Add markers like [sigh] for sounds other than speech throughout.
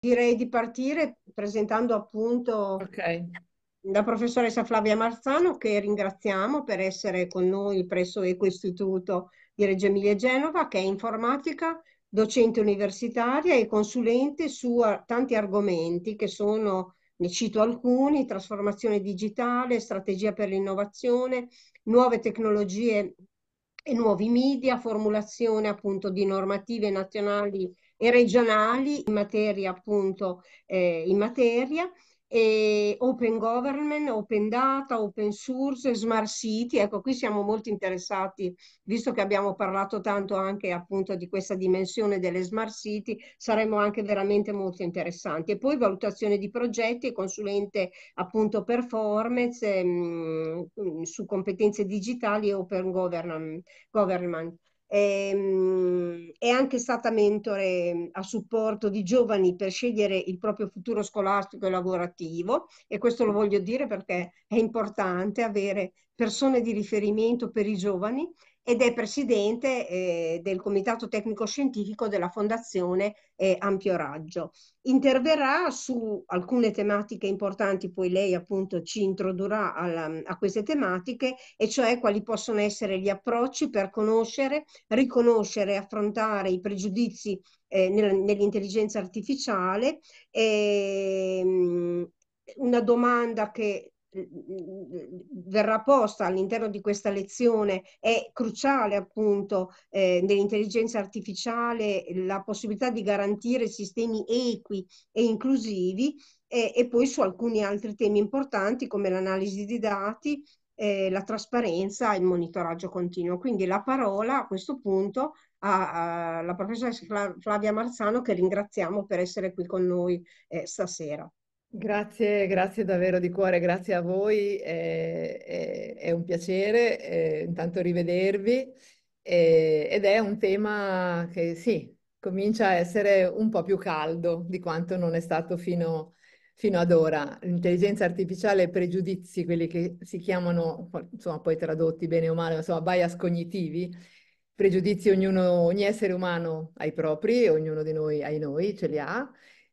Direi di partire presentando appunto okay. la professoressa Flavia Marzano che ringraziamo per essere con noi presso Eco Istituto di Reggio Emilia e Genova che è informatica, docente universitaria e consulente su tanti argomenti che sono, ne cito alcuni, trasformazione digitale, strategia per l'innovazione, nuove tecnologie e nuovi media, formulazione appunto di normative nazionali e regionali in materia appunto eh, in materia e open government, open data, open source, smart city, ecco qui siamo molto interessati, visto che abbiamo parlato tanto anche appunto di questa dimensione delle smart city, saremo anche veramente molto interessanti. E poi valutazione di progetti, e consulente appunto performance mh, mm, su competenze digitali e open government. government. Ehm, è anche stata mentore a supporto di giovani per scegliere il proprio futuro scolastico e lavorativo e questo lo voglio dire perché è importante avere persone di riferimento per i giovani ed è presidente eh, del Comitato Tecnico Scientifico della Fondazione eh, Ampio Raggio. Interverrà su alcune tematiche importanti, poi lei appunto ci introdurrà alla, a queste tematiche, e cioè quali possono essere gli approcci per conoscere, riconoscere e affrontare i pregiudizi eh, nell'intelligenza artificiale. E, ehm, una domanda che verrà posta all'interno di questa lezione è cruciale appunto eh, nell'intelligenza artificiale la possibilità di garantire sistemi equi e inclusivi eh, e poi su alcuni altri temi importanti come l'analisi di dati, eh, la trasparenza e il monitoraggio continuo. Quindi la parola a questo punto alla professoressa Flavia Marzano che ringraziamo per essere qui con noi eh, stasera. Grazie, grazie davvero di cuore, grazie a voi, è, eh, è, eh, è un piacere è, eh, intanto rivedervi ed è un tema che sì, comincia a essere un po' più caldo di quanto non è stato fino, fino ad ora. L'intelligenza artificiale e pregiudizi, quelli che si chiamano, insomma poi tradotti bene o male, insomma bias cognitivi, pregiudizi ognuno, ogni essere umano ha i propri, ognuno di noi ha i noi, ce li ha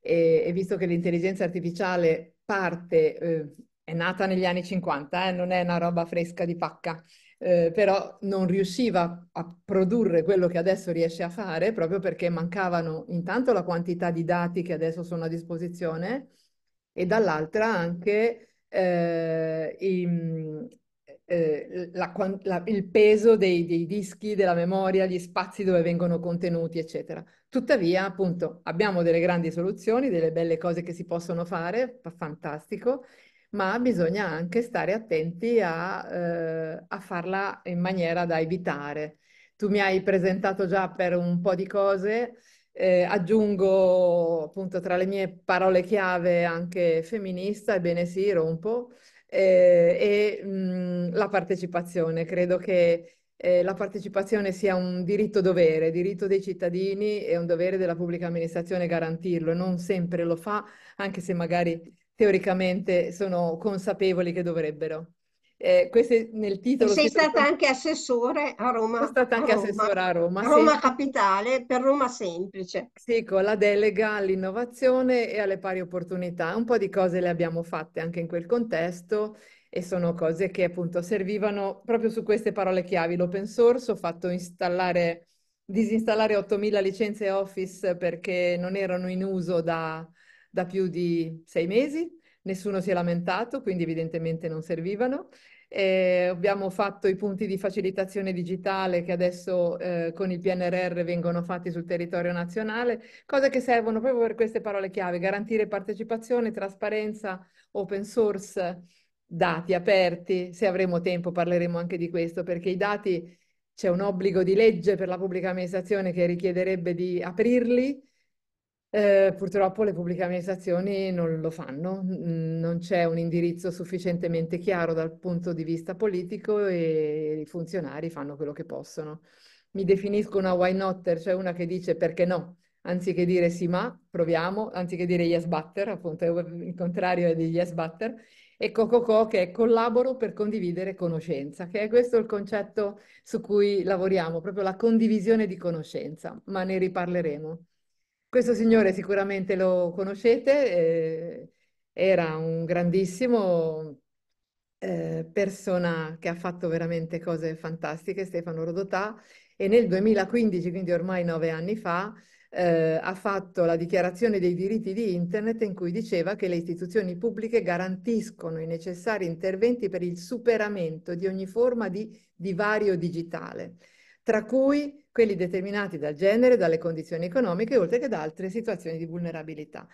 e, e visto che l'intelligenza artificiale parte, eh, è nata negli anni 50, eh, non è una roba fresca di pacca, eh, però non riusciva a produrre quello che adesso riesce a fare proprio perché mancavano intanto la quantità di dati che adesso sono a disposizione e dall'altra anche eh, i, eh, la, la, il peso dei, dei, dischi, della memoria, gli spazi dove vengono contenuti, eccetera. Tuttavia, appunto, abbiamo delle grandi soluzioni, delle belle cose che si possono fare, fantastico, ma bisogna anche stare attenti a, eh, a farla in maniera da evitare. Tu mi hai presentato già per un po' di cose, eh, aggiungo appunto tra le mie parole chiave anche femminista, ebbene sì, rompo eh, e mh, la partecipazione. Credo che eh, la partecipazione sia un diritto dovere, diritto dei cittadini e un dovere della pubblica amministrazione garantirlo. Non sempre lo fa, anche se magari teoricamente sono consapevoli che dovrebbero eh, questo nel titolo. E sei stata sono... anche assessore a Roma. Sono stata anche Roma. assessora a Roma. Roma sì. Capitale per Roma Semplice. Sì, con la delega all'innovazione e alle pari opportunità. Un po' di cose le abbiamo fatte anche in quel contesto e sono cose che appunto servivano proprio su queste parole chiavi. L'open source, ho fatto installare, disinstallare 8.000 licenze Office perché non erano in uso da, da più di sei mesi nessuno si è lamentato, quindi evidentemente non servivano. Eh, abbiamo fatto i punti di facilitazione digitale che adesso eh, con il PNRR vengono fatti sul territorio nazionale, cose che servono proprio per queste parole chiave, garantire partecipazione, trasparenza, open source, dati aperti. Se avremo tempo parleremo anche di questo perché i dati c'è un obbligo di legge per la pubblica amministrazione che richiederebbe di aprirli eh, purtroppo le pubbliche amministrazioni non lo fanno, non c'è un indirizzo sufficientemente chiaro dal punto di vista politico e i funzionari fanno quello che possono. Mi definisco una why notter, cioè una che dice perché no, anziché dire sì ma, proviamo, anziché dire yes butter, appunto il contrario è di yes butter, e CocoCo che è collaboro per condividere conoscenza, che è questo il concetto su cui lavoriamo, proprio la condivisione di conoscenza, ma ne riparleremo. Questo signore sicuramente lo conoscete, eh, era un grandissimo eh, persona che ha fatto veramente cose fantastiche, Stefano Rodotà, e nel 2015, quindi ormai nove anni fa, eh, ha fatto la dichiarazione dei diritti di Internet in cui diceva che le istituzioni pubbliche garantiscono i necessari interventi per il superamento di ogni forma di divario digitale, tra cui quelli determinati dal genere, dalle condizioni economiche, oltre che da altre situazioni di vulnerabilità.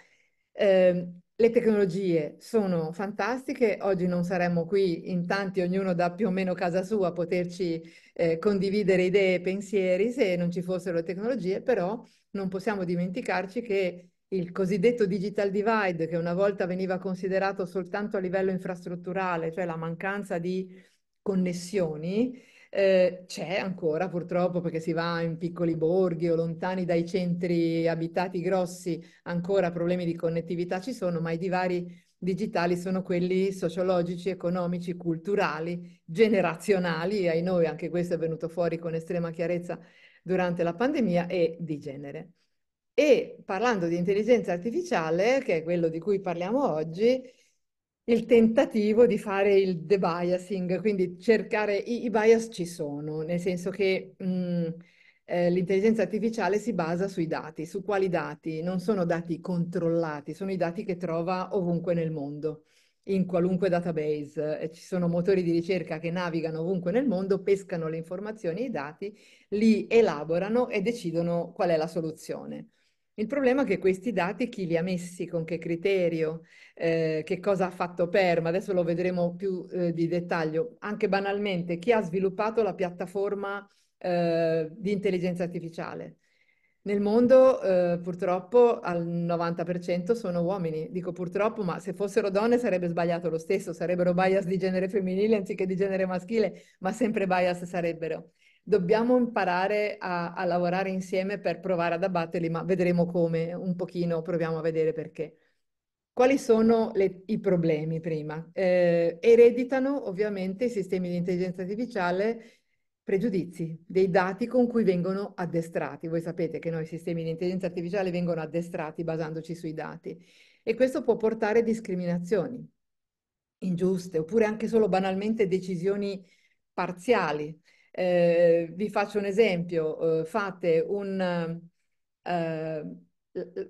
Eh, le tecnologie sono fantastiche, oggi non saremmo qui in tanti, ognuno da più o meno casa sua, a poterci eh, condividere idee e pensieri se non ci fossero le tecnologie, però non possiamo dimenticarci che il cosiddetto digital divide, che una volta veniva considerato soltanto a livello infrastrutturale, cioè la mancanza di connessioni, eh, c'è ancora purtroppo perché si va in piccoli borghi o lontani dai centri abitati grossi, ancora problemi di connettività ci sono, ma i divari digitali sono quelli sociologici, economici, culturali, generazionali, ai noi anche questo è venuto fuori con estrema chiarezza durante la pandemia, e di genere. E parlando di intelligenza artificiale, che è quello di cui parliamo oggi, il tentativo di fare il debiasing, quindi cercare i, i, bias ci sono, nel senso che mh, mm, eh, l'intelligenza artificiale si basa sui dati, su quali dati? Non sono dati controllati, sono i dati che trova ovunque nel mondo, in qualunque database. Eh, ci sono motori di ricerca che navigano ovunque nel mondo, pescano le informazioni e i dati, li elaborano e decidono qual è la soluzione. Il problema è che questi dati chi li ha messi, con che criterio, eh, che cosa ha fatto per, ma adesso lo vedremo più eh, di dettaglio. Anche banalmente, chi ha sviluppato la piattaforma eh, di intelligenza artificiale? Nel mondo eh, purtroppo al 90% sono uomini, dico purtroppo, ma se fossero donne sarebbe sbagliato lo stesso, sarebbero bias di genere femminile anziché di genere maschile, ma sempre bias sarebbero dobbiamo imparare a, a lavorare insieme per provare ad abbatterli, ma vedremo come, un pochino proviamo a vedere perché. Quali sono le, i problemi prima? Eh, ereditano ovviamente i sistemi di intelligenza artificiale pregiudizi, dei dati con cui vengono addestrati. Voi sapete che noi sistemi di intelligenza artificiale vengono addestrati basandoci sui dati e questo può portare a discriminazioni ingiuste oppure anche solo banalmente decisioni parziali. Eh, vi faccio un esempio, eh, fate un, eh,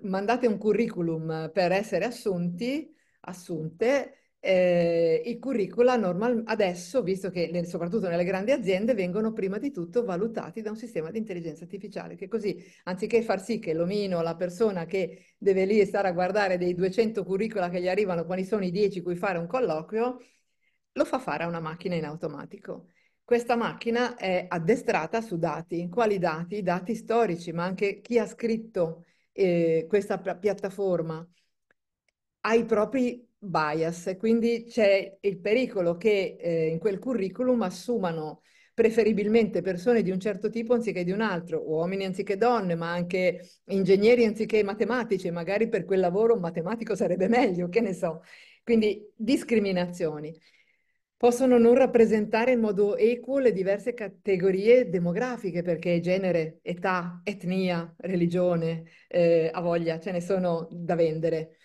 mandate un curriculum per essere assunti, assunte, eh, i curricula normal, adesso, visto che le, soprattutto nelle grandi aziende, vengono prima di tutto valutati da un sistema di intelligenza artificiale, che così, anziché far sì che l'omino, la persona che deve lì stare a guardare dei 200 curricula che gli arrivano, quali sono i 10 cui fare un colloquio, lo fa fare a una macchina in automatico questa macchina è addestrata su dati. Quali dati? Dati storici, ma anche chi ha scritto eh, questa piattaforma ha i propri bias quindi c'è il pericolo che eh, in quel curriculum assumano preferibilmente persone di un certo tipo anziché di un altro, uomini anziché donne, ma anche ingegneri anziché matematici, magari per quel lavoro un matematico sarebbe meglio, che ne so. Quindi discriminazioni possono non rappresentare in modo equo le diverse categorie demografiche, perché genere, età, etnia, religione, eh, a voglia, ce ne sono da vendere.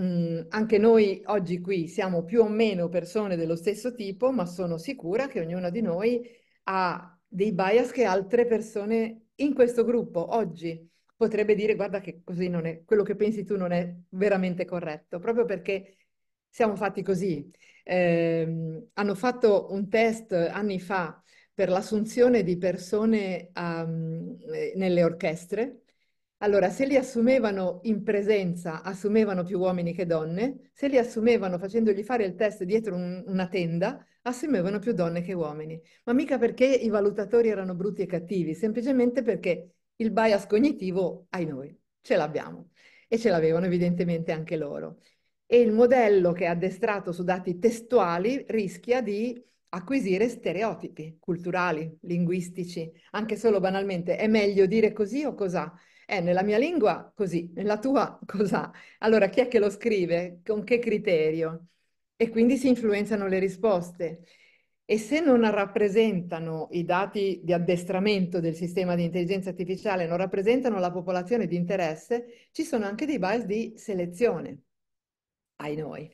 Mm, anche noi oggi qui siamo più o meno persone dello stesso tipo, ma sono sicura che ognuna di noi ha dei bias che altre persone in questo gruppo oggi potrebbe dire guarda che così non è, quello che pensi tu non è veramente corretto, proprio perché siamo fatti così eh, hanno fatto un test anni fa per l'assunzione di persone um, nelle orchestre. Allora, se li assumevano in presenza, assumevano più uomini che donne, se li assumevano facendogli fare il test dietro un, una tenda, assumevano più donne che uomini. Ma mica perché i valutatori erano brutti e cattivi, semplicemente perché il bias cognitivo, ai noi, ce l'abbiamo. E ce l'avevano evidentemente anche loro e il modello che è addestrato su dati testuali rischia di acquisire stereotipi culturali, linguistici, anche solo banalmente è meglio dire così o cos'ha? È eh, nella mia lingua così, nella tua [laughs] cos'ha? Allora chi è che lo scrive? Con che criterio? E quindi si influenzano le risposte. E se non rappresentano i dati di addestramento del sistema di intelligenza artificiale, non rappresentano la popolazione di interesse, ci sono anche dei bias di selezione ai noi,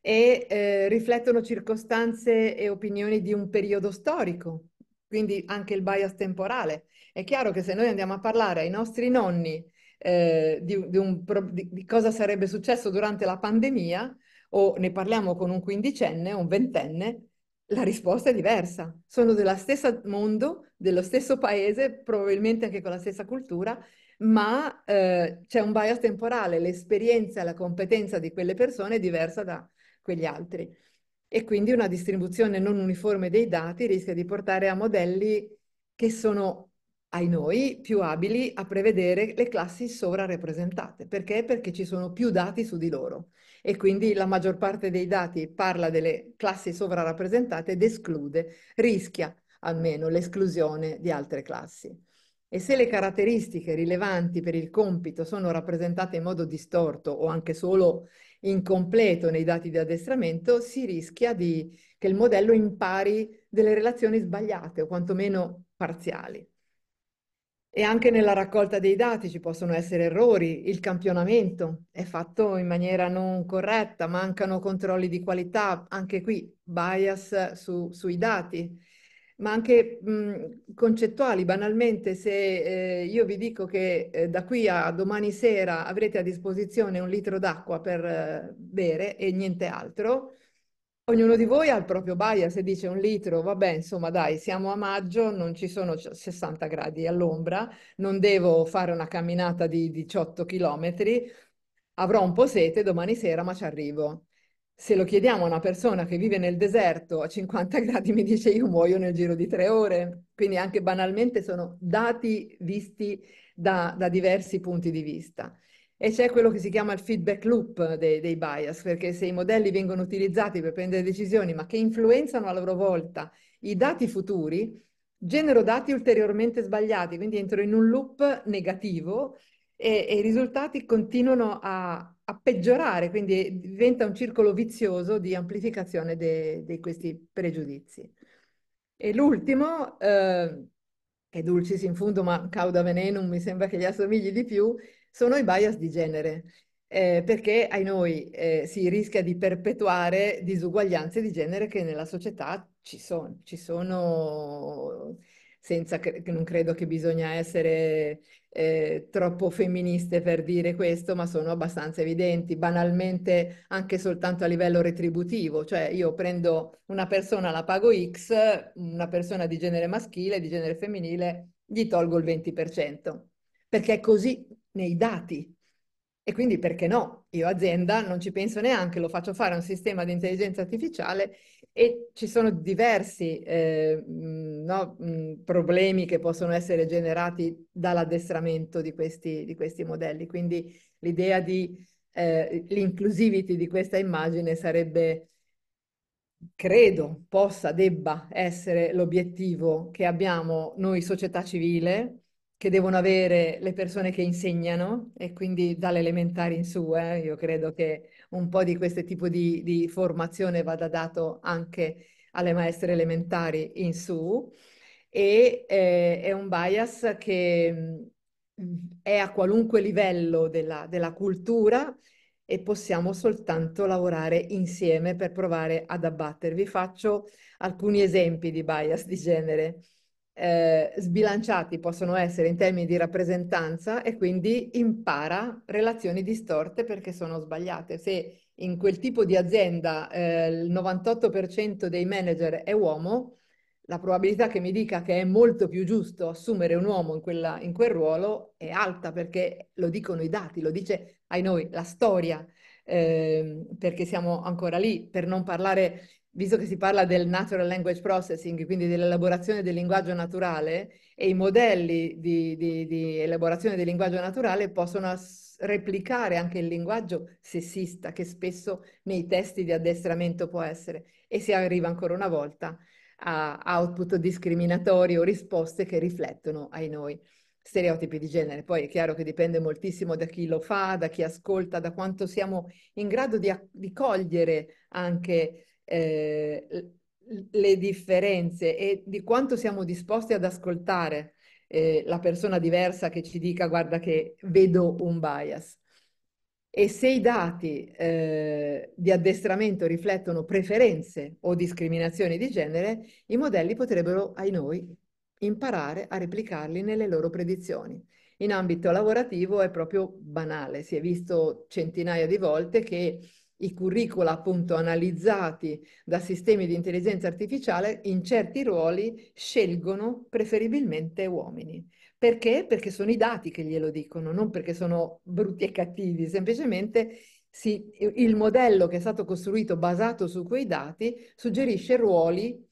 e eh, riflettono circostanze e opinioni di un periodo storico, quindi anche il bias temporale. È chiaro che se noi andiamo a parlare ai nostri nonni eh, di, di, un, di, cosa sarebbe successo durante la pandemia, o ne parliamo con un quindicenne o un ventenne, la risposta è diversa. Sono dello stesso mondo, dello stesso paese, probabilmente anche con la stessa cultura, ma eh, c'è un bias temporale, l'esperienza, e la competenza di quelle persone è diversa da quegli altri e quindi una distribuzione non uniforme dei dati rischia di portare a modelli che sono ai noi più abili a prevedere le classi sovrarappresentate. Perché? Perché ci sono più dati su di loro e quindi la maggior parte dei dati parla delle classi sovrarappresentate ed esclude, rischia almeno l'esclusione di altre classi. E se le caratteristiche rilevanti per il compito sono rappresentate in modo distorto o anche solo incompleto nei dati di addestramento, si rischia di, che il modello impari delle relazioni sbagliate o quantomeno parziali. E anche nella raccolta dei dati ci possono essere errori, il campionamento è fatto in maniera non corretta, mancano controlli di qualità, anche qui bias su, sui dati ma anche mh, concettuali. Banalmente, se eh, io vi dico che eh, da qui a domani sera avrete a disposizione un litro d'acqua per eh, bere e niente altro, ognuno di voi ha il proprio bias se dice un litro, vabbè, insomma, dai, siamo a maggio, non ci sono 60 gradi all'ombra, non devo fare una camminata di 18 chilometri, avrò un po' sete domani sera, ma ci arrivo se lo chiediamo a una persona che vive nel deserto a 50 [laughs] gradi mi dice io muoio nel giro di tre ore, quindi anche banalmente sono dati visti da, da diversi punti di vista. E c'è quello che si chiama il feedback loop dei, dei, bias, perché se i modelli vengono utilizzati per prendere decisioni, ma che influenzano a loro volta i dati futuri, genero dati ulteriormente sbagliati, quindi entro in un loop negativo e, e i risultati continuano a, a peggiorare, quindi diventa un circolo vizioso di amplificazione di questi pregiudizi. E l'ultimo, eh, che dulcis in fundo ma cauda venenum mi sembra che gli assomigli di più, sono i bias di genere. Eh, perché ai noi eh, si rischia di perpetuare disuguaglianze di genere che nella società ci sono, ci sono senza che non credo che bisogna essere eh, troppo femministe per dire questo, ma sono abbastanza evidenti, banalmente anche soltanto a livello retributivo, cioè io prendo una persona, la pago X, una persona di genere maschile, di genere femminile, gli tolgo il 20%, perché è così nei dati. E quindi perché no? Io azienda non ci penso neanche, lo faccio fare a un sistema di intelligenza artificiale e ci sono diversi eh, no, problemi che possono essere generati dall'addestramento di questi, di questi modelli. Quindi l'idea di eh, l'inclusivity di questa immagine sarebbe, credo, possa, debba essere l'obiettivo che abbiamo noi società civile, che devono avere le persone che insegnano e quindi dalle elementari in su, eh, io credo che un po' di questo tipo di, di, formazione vada dato anche alle maestre elementari in su e eh, è un bias che mm, è a qualunque livello della, della cultura e possiamo soltanto lavorare insieme per provare ad abbattervi. Faccio alcuni esempi di bias di genere. Eh, sbilanciati possono essere in termini di rappresentanza e quindi impara relazioni distorte perché sono sbagliate. Se in quel tipo di azienda eh, il 98% dei manager è uomo, la probabilità che mi dica che è molto più giusto assumere un uomo in, quella, in quel ruolo è alta perché lo dicono i dati, lo dice ai noi la storia, eh, perché siamo ancora lì, per non parlare visto che si parla del natural language processing, quindi dell'elaborazione del linguaggio naturale, e i modelli di, di, di elaborazione del linguaggio naturale possono ass- replicare anche il linguaggio sessista, che spesso nei testi di addestramento può essere, e si arriva ancora una volta a output discriminatori o risposte che riflettono ai noi stereotipi di genere. Poi è chiaro che dipende moltissimo da chi lo fa, da chi ascolta, da quanto siamo in grado di, di cogliere anche eh, le differenze e di quanto siamo disposti ad ascoltare eh, la persona diversa che ci dica guarda che vedo un bias. E se i dati eh, di addestramento riflettono preferenze o discriminazioni di genere, i modelli potrebbero, ai noi, imparare a replicarli nelle loro predizioni. In ambito lavorativo è proprio banale, si è visto centinaia di volte che i curricula appunto analizzati da sistemi di intelligenza artificiale in certi ruoli scelgono preferibilmente uomini. Perché? Perché sono i dati che glielo dicono, non perché sono brutti e cattivi, semplicemente si, il modello che è stato costruito basato su quei dati suggerisce ruoli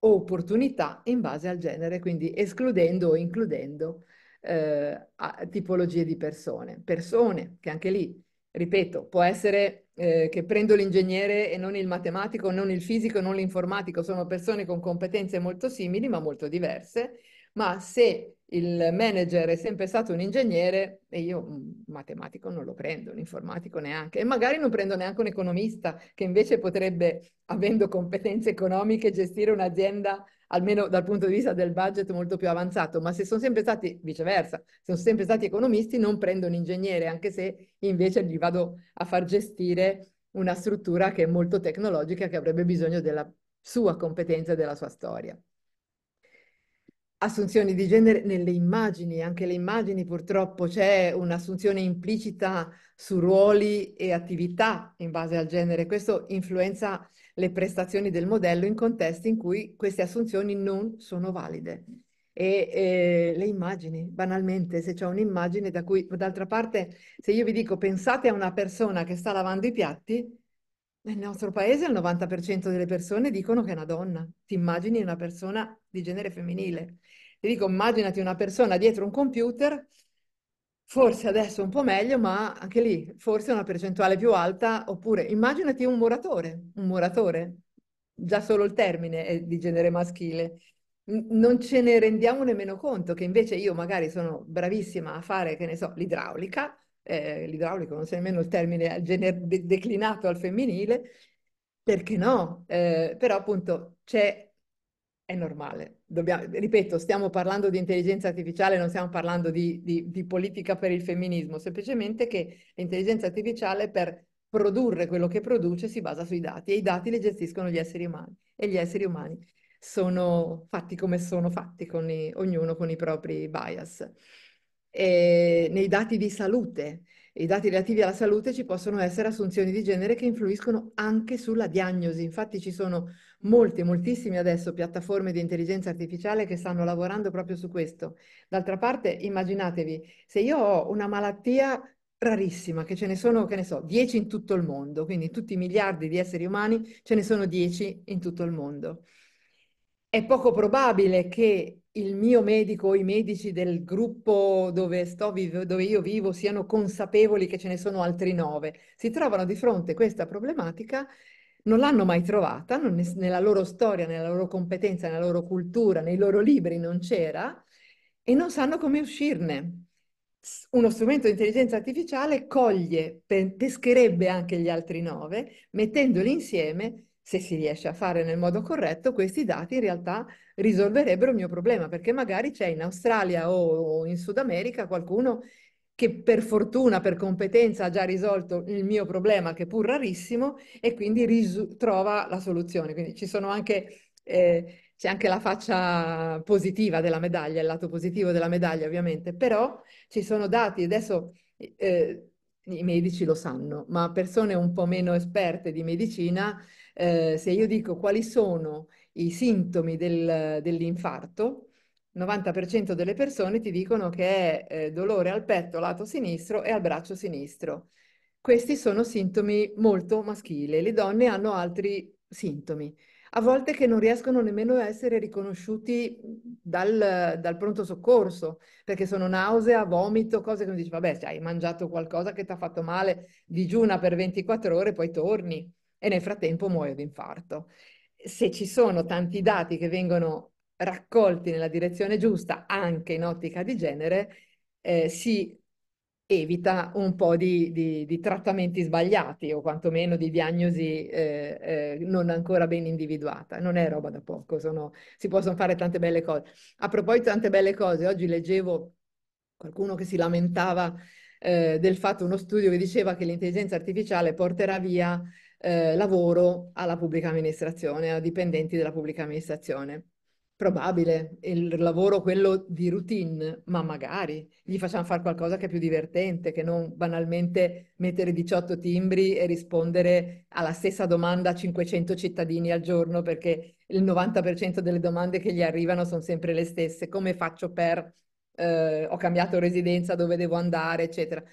o opportunità in base al genere, quindi escludendo o includendo eh, tipologie di persone. Persone che anche lì ripeto, può essere eh, che prendo l'ingegnere e non il matematico, non il fisico, non l'informatico, sono persone con competenze molto simili ma molto diverse, ma se il manager è sempre stato un ingegnere e io un mm, matematico non lo prendo, un informatico neanche, e magari non prendo neanche un economista che invece potrebbe, avendo competenze economiche, gestire un'azienda almeno dal punto di vista del budget molto più avanzato, ma se sono sempre stati, viceversa, se sono sempre stati economisti non prendo un ingegnere, anche se invece gli vado a far gestire una struttura che è molto tecnologica, che avrebbe bisogno della sua competenza e della sua storia. Assunzioni di genere nelle immagini, anche le immagini purtroppo c'è un'assunzione implicita su ruoli e attività in base al genere, questo influenza le prestazioni del modello in contesti in cui queste assunzioni non sono valide. E, e le immagini, banalmente, se c'è un'immagine da cui, d'altra parte, se io vi dico pensate a una persona che sta lavando i piatti, nel nostro paese il 90% delle persone dicono che è una donna. Ti immagini una persona di genere femminile. Ti dico, immaginati una persona dietro un computer Forse adesso un po' meglio, ma anche lì forse una percentuale più alta, oppure immaginati un muratore, un muratore, già solo il termine è di genere maschile. Non ce ne rendiamo nemmeno conto che invece io magari sono bravissima a fare, che ne so, l'idraulica, eh, l'idraulico non so nemmeno il termine gener- de- declinato al femminile, perché no? Eh, però appunto c'è è normale. Dobbiamo, ripeto, stiamo parlando di intelligenza artificiale, non stiamo parlando di, di, di, politica per il femminismo, semplicemente che l'intelligenza artificiale per produrre quello che produce si basa sui dati e i dati li gestiscono gli esseri umani e gli esseri umani sono fatti come sono fatti, con i, ognuno con i propri bias. E nei dati di salute, i dati relativi alla salute ci possono essere assunzioni di genere che influiscono anche sulla diagnosi. Infatti ci sono molte, moltissime adesso piattaforme di intelligenza artificiale che stanno lavorando proprio su questo. D'altra parte, immaginatevi, se io ho una malattia rarissima, che ce ne sono, che ne so, 10 in tutto il mondo, quindi tutti i miliardi di esseri umani ce ne sono 10 in tutto il mondo. È poco probabile che il mio medico o i medici del gruppo dove, sto, dove io vivo siano consapevoli che ce ne sono altri 9. Si trovano di fronte a questa problematica non l'hanno mai trovata, è, nella loro storia, nella loro competenza, nella loro cultura, nei loro libri non c'era e non sanno come uscirne. Uno strumento di intelligenza artificiale coglie, pescherebbe anche gli altri nove, mettendoli insieme, se si riesce a fare nel modo corretto, questi dati in realtà risolverebbero il mio problema, perché magari c'è in Australia o in Sud America qualcuno che per fortuna, per competenza, ha già risolto il mio problema, che è pur rarissimo, e quindi ris- trova la soluzione. Quindi ci sono anche... Eh, c'è anche la faccia positiva della medaglia, il lato positivo della medaglia ovviamente, però ci sono dati, adesso eh, i medici lo sanno, ma persone un po' meno esperte di medicina, eh, se io dico quali sono i sintomi del, dell'infarto, 90% delle persone ti dicono che è eh, dolore al petto lato sinistro e al braccio sinistro. Questi sono sintomi molto maschili, le donne hanno altri sintomi, a volte che non riescono nemmeno a essere riconosciuti dal, dal pronto soccorso, perché sono nausea, vomito, cose che mi dice, vabbè, hai mangiato qualcosa che ti ha fatto male, digiuna per 24 ore, poi torni e nel frattempo muoio di infarto. Se ci sono tanti dati che vengono raccolti nella direzione giusta, anche in ottica di genere, eh, si evita un po' di, di, di, trattamenti sbagliati o quantomeno di diagnosi eh, eh, non ancora ben individuata. Non è roba da poco, sono, si possono fare tante belle cose. A proposito di tante belle cose, oggi leggevo qualcuno che si lamentava eh, del fatto, uno studio che diceva che l'intelligenza artificiale porterà via eh, lavoro alla pubblica amministrazione, a dipendenti della pubblica amministrazione. Probabile, il lavoro quello di routine, ma magari gli facciamo fare qualcosa che è più divertente, che non banalmente mettere 18 timbri e rispondere alla stessa domanda a 500 cittadini al giorno, perché il 90% delle domande che gli arrivano sono sempre le stesse, come faccio per eh, ho cambiato residenza, dove devo andare, eccetera.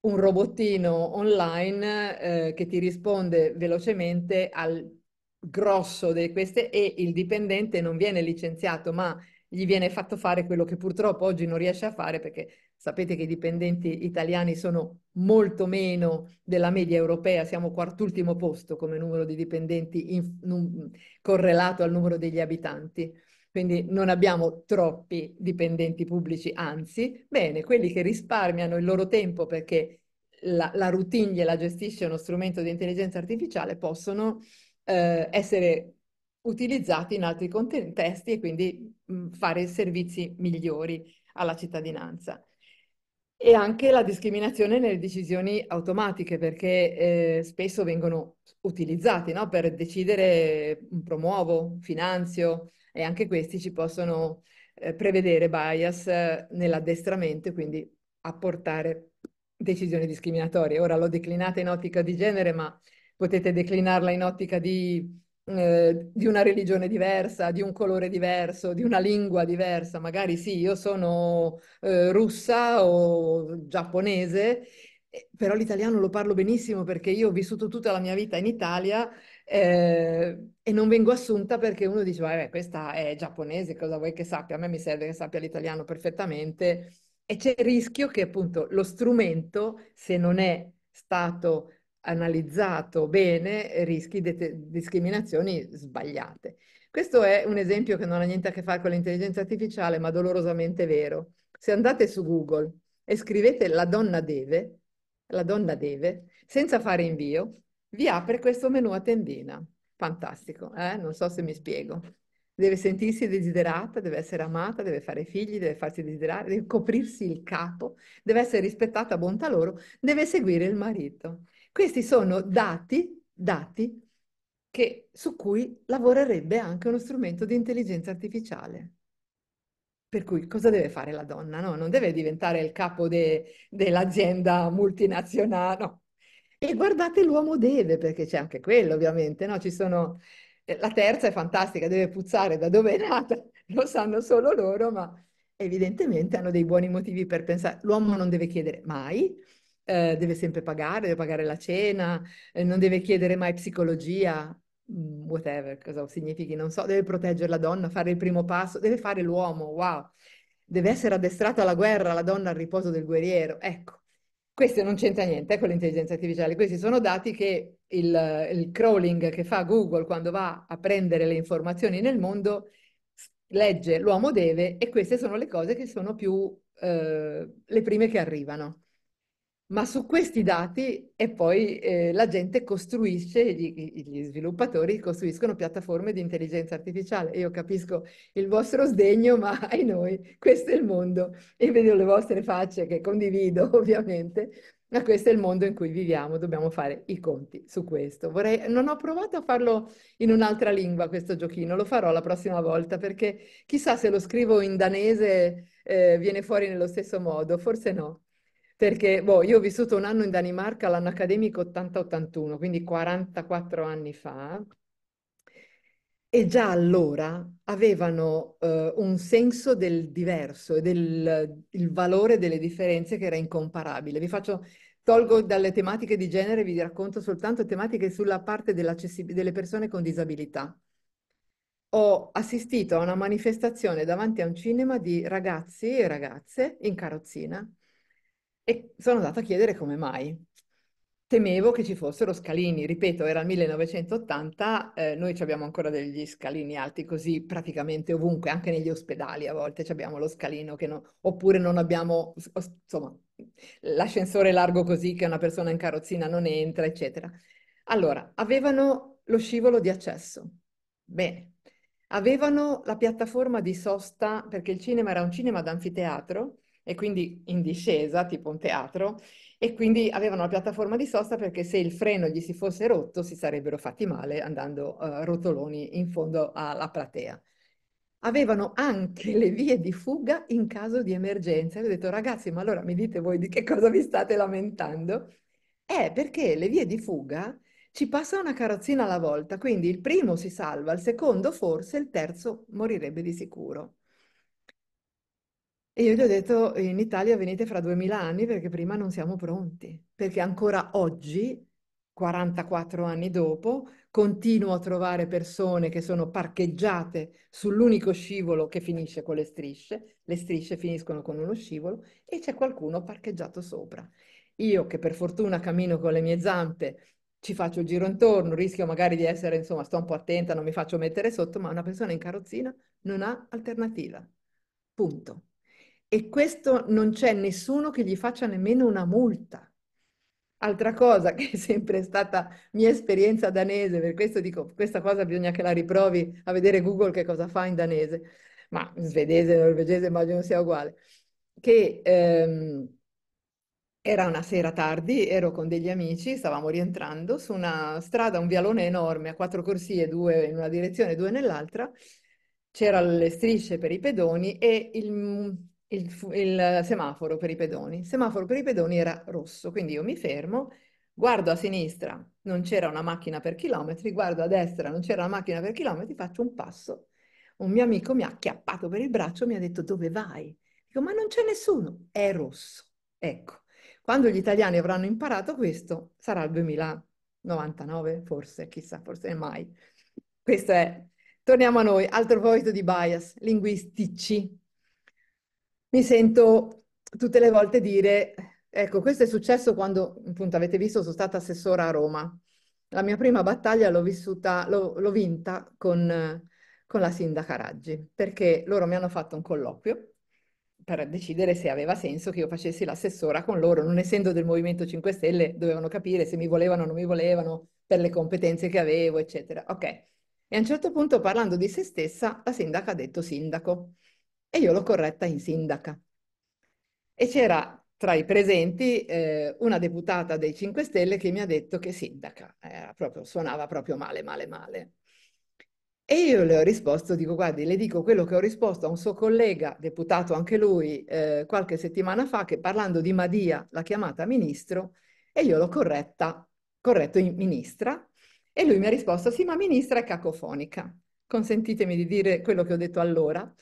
Un robottino online eh, che ti risponde velocemente al grosso di queste e il dipendente non viene licenziato, ma gli viene fatto fare quello che purtroppo oggi non riesce a fare perché sapete che i dipendenti italiani sono molto meno della media europea, siamo quart'ultimo posto come numero di dipendenti in, in, correlato al numero degli abitanti. Quindi non abbiamo troppi dipendenti pubblici, anzi, bene, quelli che risparmiano il loro tempo perché la, la routine gliela gestisce uno strumento di intelligenza artificiale possono eh, essere utilizzati in altri contesti e quindi mh, fare servizi migliori alla cittadinanza. E anche la discriminazione nelle decisioni automatiche, perché eh, spesso vengono utilizzati no? per decidere promuovo, finanzio, e anche questi ci possono eh, prevedere bias eh, nell'addestramento e quindi apportare decisioni discriminatorie. Ora l'ho declinata in ottica di genere, ma potete declinarla in ottica di, eh, di una religione diversa, di un colore diverso, di una lingua diversa. Magari sì, io sono eh, russa o giapponese, eh, però l'italiano lo parlo benissimo perché io ho vissuto tutta la mia vita in Italia eh, e non vengo assunta perché uno dice, vabbè, questa è giapponese, cosa vuoi che sappia? A me mi serve che sappia l'italiano perfettamente. E c'è il rischio che appunto lo strumento, se non è stato analizzato bene rischi di discriminazioni sbagliate. Questo è un esempio che non ha niente a che fare con l'intelligenza artificiale, ma dolorosamente vero. Se andate su Google e scrivete la donna deve, la donna deve, senza fare invio, vi apre questo menu a tendina. Fantastico, eh? non so se mi spiego. Deve sentirsi desiderata, deve essere amata, deve fare figli, deve farsi desiderare, deve coprirsi il capo, deve essere rispettata a bontà loro, deve seguire il marito. Questi sono dati, dati che, su cui lavorerebbe anche uno strumento di intelligenza artificiale. Per cui cosa deve fare la donna? No? Non deve diventare il capo de, dell'azienda multinazionale, no. E guardate l'uomo deve, perché c'è anche quello ovviamente, no? Ci sono... Eh, la terza è fantastica, deve puzzare da dove è nata, lo sanno solo loro, ma evidentemente hanno dei buoni motivi per pensare. L'uomo non deve chiedere mai, eh, deve sempre pagare, deve pagare la cena, eh, non deve chiedere mai psicologia, mm, whatever, cosa significhi, non so, deve proteggere la donna, fare il primo passo, deve fare l'uomo, wow, deve essere addestrata alla guerra, la donna al riposo del guerriero, ecco. Questo non c'entra niente eh, con l'intelligenza artificiale, questi sono dati che il, il, crawling che fa Google quando va a prendere le informazioni nel mondo legge l'uomo deve e queste sono le cose che sono più eh, le prime che arrivano ma su questi dati e poi eh, la gente costruisce, gli, gli, sviluppatori costruiscono piattaforme di intelligenza artificiale. Io capisco il vostro sdegno, ma [laughs] ai noi, questo è il mondo. E vedo le vostre facce che condivido [laughs] ovviamente, ma questo è il mondo in cui viviamo, dobbiamo fare i conti su questo. Vorrei... Non ho provato a farlo in un'altra lingua questo giochino, lo farò la prossima volta perché chissà se lo scrivo in danese eh, viene fuori nello stesso modo, forse no perché boh, io ho vissuto un anno in Danimarca l'anno accademico 80-81, quindi 44 anni fa, e già allora avevano eh, un senso del diverso e del valore delle differenze che era incomparabile. Vi faccio, tolgo dalle tematiche di genere, vi racconto soltanto tematiche sulla parte delle persone con disabilità. Ho assistito a una manifestazione davanti a un cinema di ragazzi e ragazze in carrozzina e sono andata a chiedere come mai. Temevo che ci fossero scalini, ripeto, era il 1980, eh, noi abbiamo ancora degli scalini alti così praticamente ovunque, anche negli ospedali a volte abbiamo lo scalino non, oppure non abbiamo, insomma, l'ascensore largo così che una persona in carrozzina non entra, eccetera. Allora, avevano lo scivolo di accesso. Bene. Avevano la piattaforma di sosta, perché il cinema era un cinema d'anfiteatro, e quindi in discesa, tipo un teatro, e quindi avevano la piattaforma di sosta perché se il freno gli si fosse rotto si sarebbero fatti male andando uh, rotoloni in fondo alla platea. Avevano anche le vie di fuga in caso di emergenza. Io ho detto ragazzi, ma allora mi dite voi di che cosa vi state lamentando? È eh, perché le vie di fuga ci passa una carrozzina alla volta, quindi il primo si salva, il secondo forse, il terzo morirebbe di sicuro. E io gli ho detto in Italia venite fra duemila anni perché prima non siamo pronti, perché ancora oggi, 44 anni dopo, continuo a trovare persone che sono parcheggiate sull'unico scivolo che finisce con le strisce, le strisce finiscono con uno scivolo e c'è qualcuno parcheggiato sopra. Io che per fortuna cammino con le mie zampe, ci faccio il giro intorno, rischio magari di essere, insomma, sto un po' attenta, non mi faccio mettere sotto, ma una persona in carrozzina non ha alternativa. Punto e questo non c'è nessuno che gli faccia nemmeno una multa. Altra cosa che è sempre stata mia esperienza danese, per questo dico questa cosa bisogna che la riprovi a vedere Google che cosa fa in danese, ma in svedese, norvegese immagino sia uguale, che ehm, era una sera tardi, ero con degli amici, stavamo rientrando su una strada, un vialone enorme a quattro corsie, due in una direzione e due nell'altra, c'erano le strisce per i pedoni e il il, il semaforo per i pedoni. Il semaforo per i pedoni era rosso, quindi io mi fermo, guardo a sinistra, non c'era una macchina per chilometri, guardo a destra, non c'era una macchina per chilometri, faccio un passo. Un mio amico mi ha acchiappato per il braccio e mi ha detto dove vai? Dico ma non c'è nessuno, è rosso. Ecco, quando gli italiani avranno imparato questo sarà il 2099 forse, chissà, forse mai. Questo è. Torniamo a noi, altro proposito di bias, linguistici mi sento tutte le volte dire, ecco, questo è successo quando, appunto, avete visto, sono stata assessora a Roma. La mia prima battaglia l'ho, vissuta, l'ho, l'ho vinta con, con la sindaca Raggi, perché loro mi hanno fatto un colloquio per decidere se aveva senso che io facessi l'assessora con loro, non essendo del Movimento 5 Stelle, dovevano capire se mi volevano o non mi volevano per le competenze che avevo, eccetera. Ok. E a un certo punto, parlando di se stessa, la sindaca ha detto sindaco e io l'ho corretta in sindaca. E c'era tra i presenti eh, una deputata dei 5 Stelle che mi ha detto che sindaca proprio, suonava proprio male, male, male. E io le ho risposto, dico guardi, le dico quello che ho risposto a un suo collega, deputato anche lui, eh, qualche settimana fa, che parlando di Madia l'ha chiamata ministro e io l'ho corretta, corretto in ministra, e lui mi ha risposto sì ma ministra è cacofonica, consentitemi di dire quello che ho detto allora,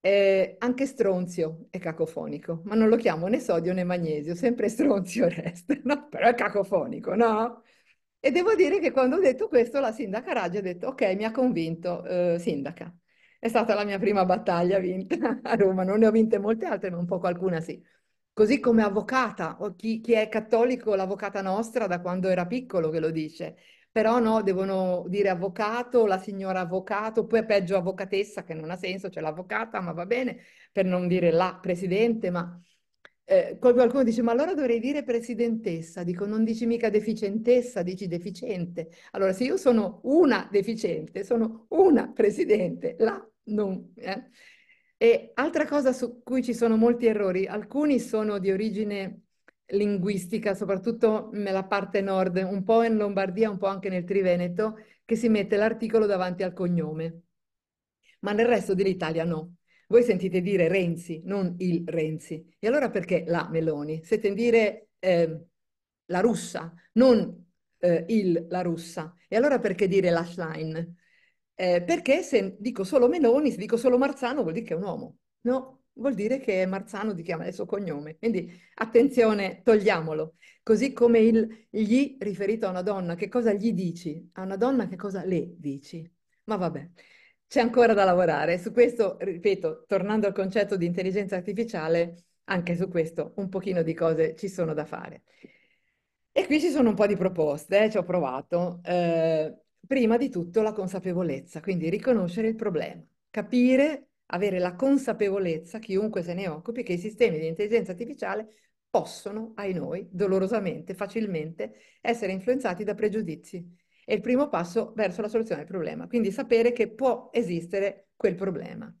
eh, anche stronzio è cacofonico, ma non lo chiamo né sodio né magnesio, sempre stronzio resta, [laughs] no? però è cacofonico, no? E devo dire che quando ho detto questo la sindaca Raggi ha detto ok, mi ha convinto, eh, sindaca. È stata la mia prima battaglia vinta a Roma, non ne ho vinte molte altre, ma un po' qualcuna sì. Così come avvocata, chi, chi è cattolico, l'avvocata nostra da quando era piccolo che lo dice, però no, devono dire avvocato, la signora avvocato, poi peggio avvocatessa che non ha senso, c'è l'avvocata, ma va bene, per non dire la presidente, ma eh, qualcuno dice ma allora dovrei dire presidentessa, dico non dici mica deficientessa, dici deficiente. Allora se io sono una deficiente, sono una presidente, la non. Eh. E altra cosa su cui ci sono molti errori, alcuni sono di origine linguistica, soprattutto nella parte nord, un po' in Lombardia, un po' anche nel Triveneto, che si mette l'articolo davanti al cognome. Ma nel resto dell'Italia no. Voi sentite dire Renzi, non il Renzi. E allora perché la Meloni? Sentite dire eh, la russa, non eh, il la russa. E allora perché dire la Schlein? Eh, perché se dico solo Meloni, se dico solo Marzano, vuol dire che è un uomo. No, vuol dire che Marzano ti chiama il suo cognome. Quindi attenzione, togliamolo. Così come il gli riferito a una donna, che cosa gli dici? A una donna che cosa le dici? Ma vabbè, c'è ancora da lavorare. Su questo, ripeto, tornando al concetto di intelligenza artificiale, anche su questo un pochino di cose ci sono da fare. E qui ci sono un po' di proposte, eh, ci ho provato. Eh, prima di tutto la consapevolezza, quindi riconoscere il problema, capire avere la consapevolezza, chiunque se ne occupi, che i sistemi di intelligenza artificiale possono, ai noi, dolorosamente, facilmente, essere influenzati da pregiudizi. È il primo passo verso la soluzione del problema, quindi sapere che può esistere quel problema.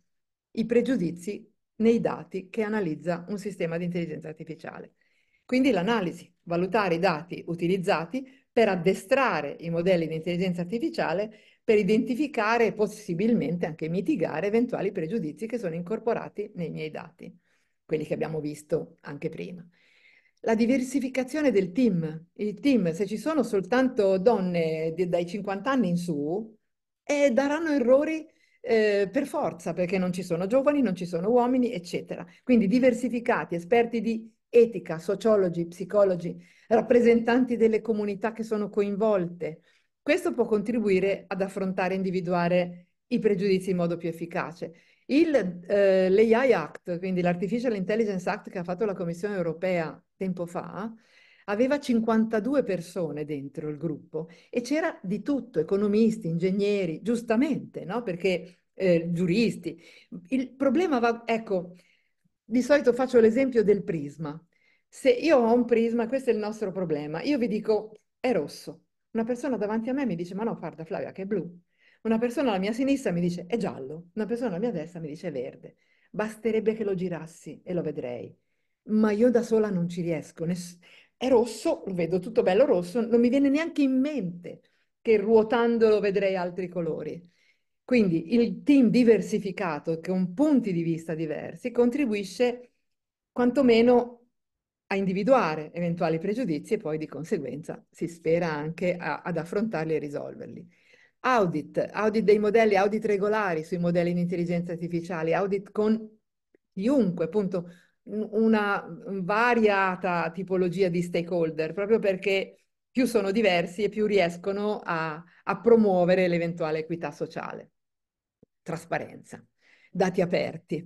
I pregiudizi nei dati che analizza un sistema di intelligenza artificiale. Quindi l'analisi, valutare i dati utilizzati per addestrare i modelli di intelligenza artificiale per identificare e possibilmente anche mitigare eventuali pregiudizi che sono incorporati nei miei dati, quelli che abbiamo visto anche prima. La diversificazione del team. Il team, se ci sono soltanto donne dai 50 anni in su, eh, daranno errori eh, per forza, perché non ci sono giovani, non ci sono uomini, eccetera. Quindi diversificati, esperti di etica, sociologi, psicologi, rappresentanti delle comunità che sono coinvolte, questo può contribuire ad affrontare e individuare i pregiudizi in modo più efficace. Il, eh, L'AI Act, quindi l'Artificial Intelligence Act che ha fatto la Commissione europea tempo fa, aveva 52 persone dentro il gruppo e c'era di tutto, economisti, ingegneri, giustamente, no? perché eh, giuristi. Il problema va, ecco, di solito faccio l'esempio del prisma. Se io ho un prisma, questo è il nostro problema, io vi dico è rosso, una persona davanti a me mi dice, ma no, guarda Flavia, che è blu. Una persona alla mia sinistra mi dice, è giallo. Una persona alla mia destra mi dice, è verde. Basterebbe che lo girassi e lo vedrei. Ma io da sola non ci riesco. è rosso, lo vedo tutto bello rosso, non mi viene neanche in mente che ruotandolo vedrei altri colori. Quindi il team diversificato, con punti di vista diversi, contribuisce quantomeno a individuare eventuali pregiudizi e poi di conseguenza si spera anche a, ad affrontarli e risolverli. Audit, audit dei modelli, audit regolari sui modelli di intelligenza artificiale, audit con chiunque, appunto una variata tipologia di stakeholder, proprio perché più sono diversi e più riescono a, a promuovere l'eventuale equità sociale. Trasparenza, dati aperti,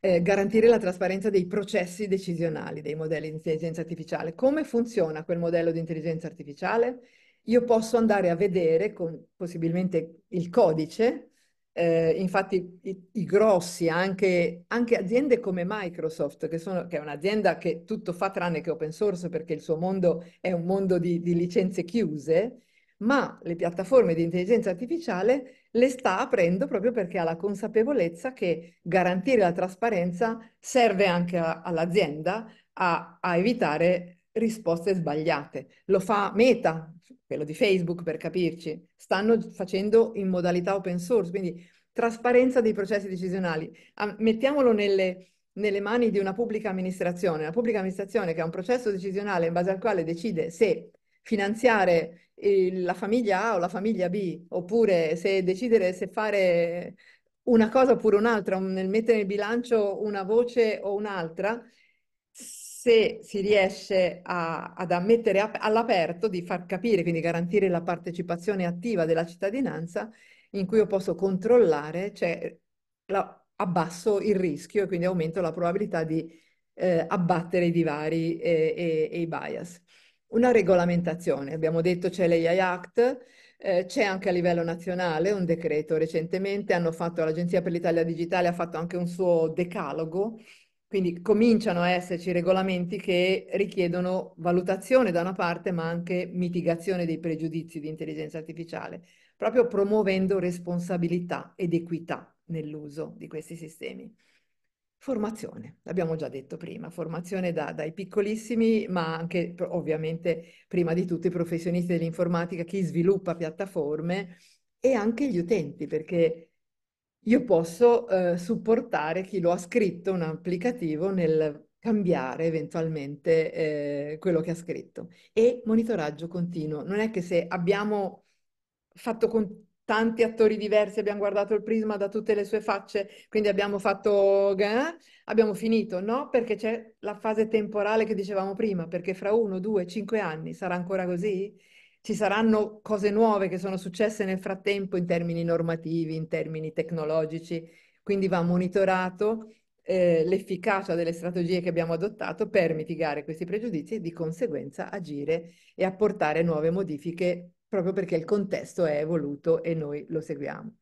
eh, garantire la trasparenza dei processi decisionali dei modelli di intelligenza artificiale. Come funziona quel modello di intelligenza artificiale? Io posso andare a vedere con possibilmente il codice, eh, infatti i, i grossi, anche, anche, aziende come Microsoft, che, sono, che, è un'azienda che tutto fa tranne che open source perché il suo mondo è un mondo di, di licenze chiuse, ma le piattaforme di intelligenza artificiale le sta aprendo proprio perché ha la consapevolezza che garantire la trasparenza serve anche a, all'azienda a, a evitare risposte sbagliate. Lo fa Meta, quello di Facebook per capirci, stanno facendo in modalità open source, quindi trasparenza dei processi decisionali. Mettiamolo nelle, nelle mani di una pubblica amministrazione, una pubblica amministrazione che ha un processo decisionale in base al quale decide se finanziare il, la famiglia A o la famiglia B, oppure se decidere se fare una cosa oppure un'altra, nel mettere in bilancio una voce o un'altra, se si riesce a, ad ammettere all'aperto, di far capire, quindi garantire la partecipazione attiva della cittadinanza, in cui io posso controllare, cioè la, abbasso il rischio e quindi aumento la probabilità di eh, abbattere i divari e, e, e i bias una regolamentazione. Abbiamo detto c'è l'AI Act, eh, c'è anche a livello nazionale un decreto recentemente, hanno fatto, l'Agenzia per l'Italia Digitale ha fatto anche un suo decalogo, quindi cominciano a esserci regolamenti che richiedono valutazione da una parte, ma anche mitigazione dei pregiudizi di intelligenza artificiale, proprio promuovendo responsabilità ed equità nell'uso di questi sistemi. Formazione, l'abbiamo già detto prima, formazione da, dai piccolissimi, ma anche ovviamente prima di tutto i professionisti dell'informatica, chi sviluppa piattaforme e anche gli utenti, perché io posso eh, supportare chi lo ha scritto un applicativo nel cambiare eventualmente eh, quello che ha scritto. E monitoraggio continuo, non è che se abbiamo fatto con- tanti attori diversi, abbiamo guardato il prisma da tutte le sue facce, quindi abbiamo fatto... Eh, abbiamo finito, no? Perché c'è la fase temporale che dicevamo prima, perché fra uno, due, cinque anni sarà ancora così? Ci saranno cose nuove che sono successe nel frattempo in termini normativi, in termini tecnologici, quindi va monitorato eh, l'efficacia delle strategie che abbiamo adottato per mitigare questi pregiudizi e di conseguenza agire e apportare nuove modifiche proprio perché il contesto è evoluto e noi lo seguiamo.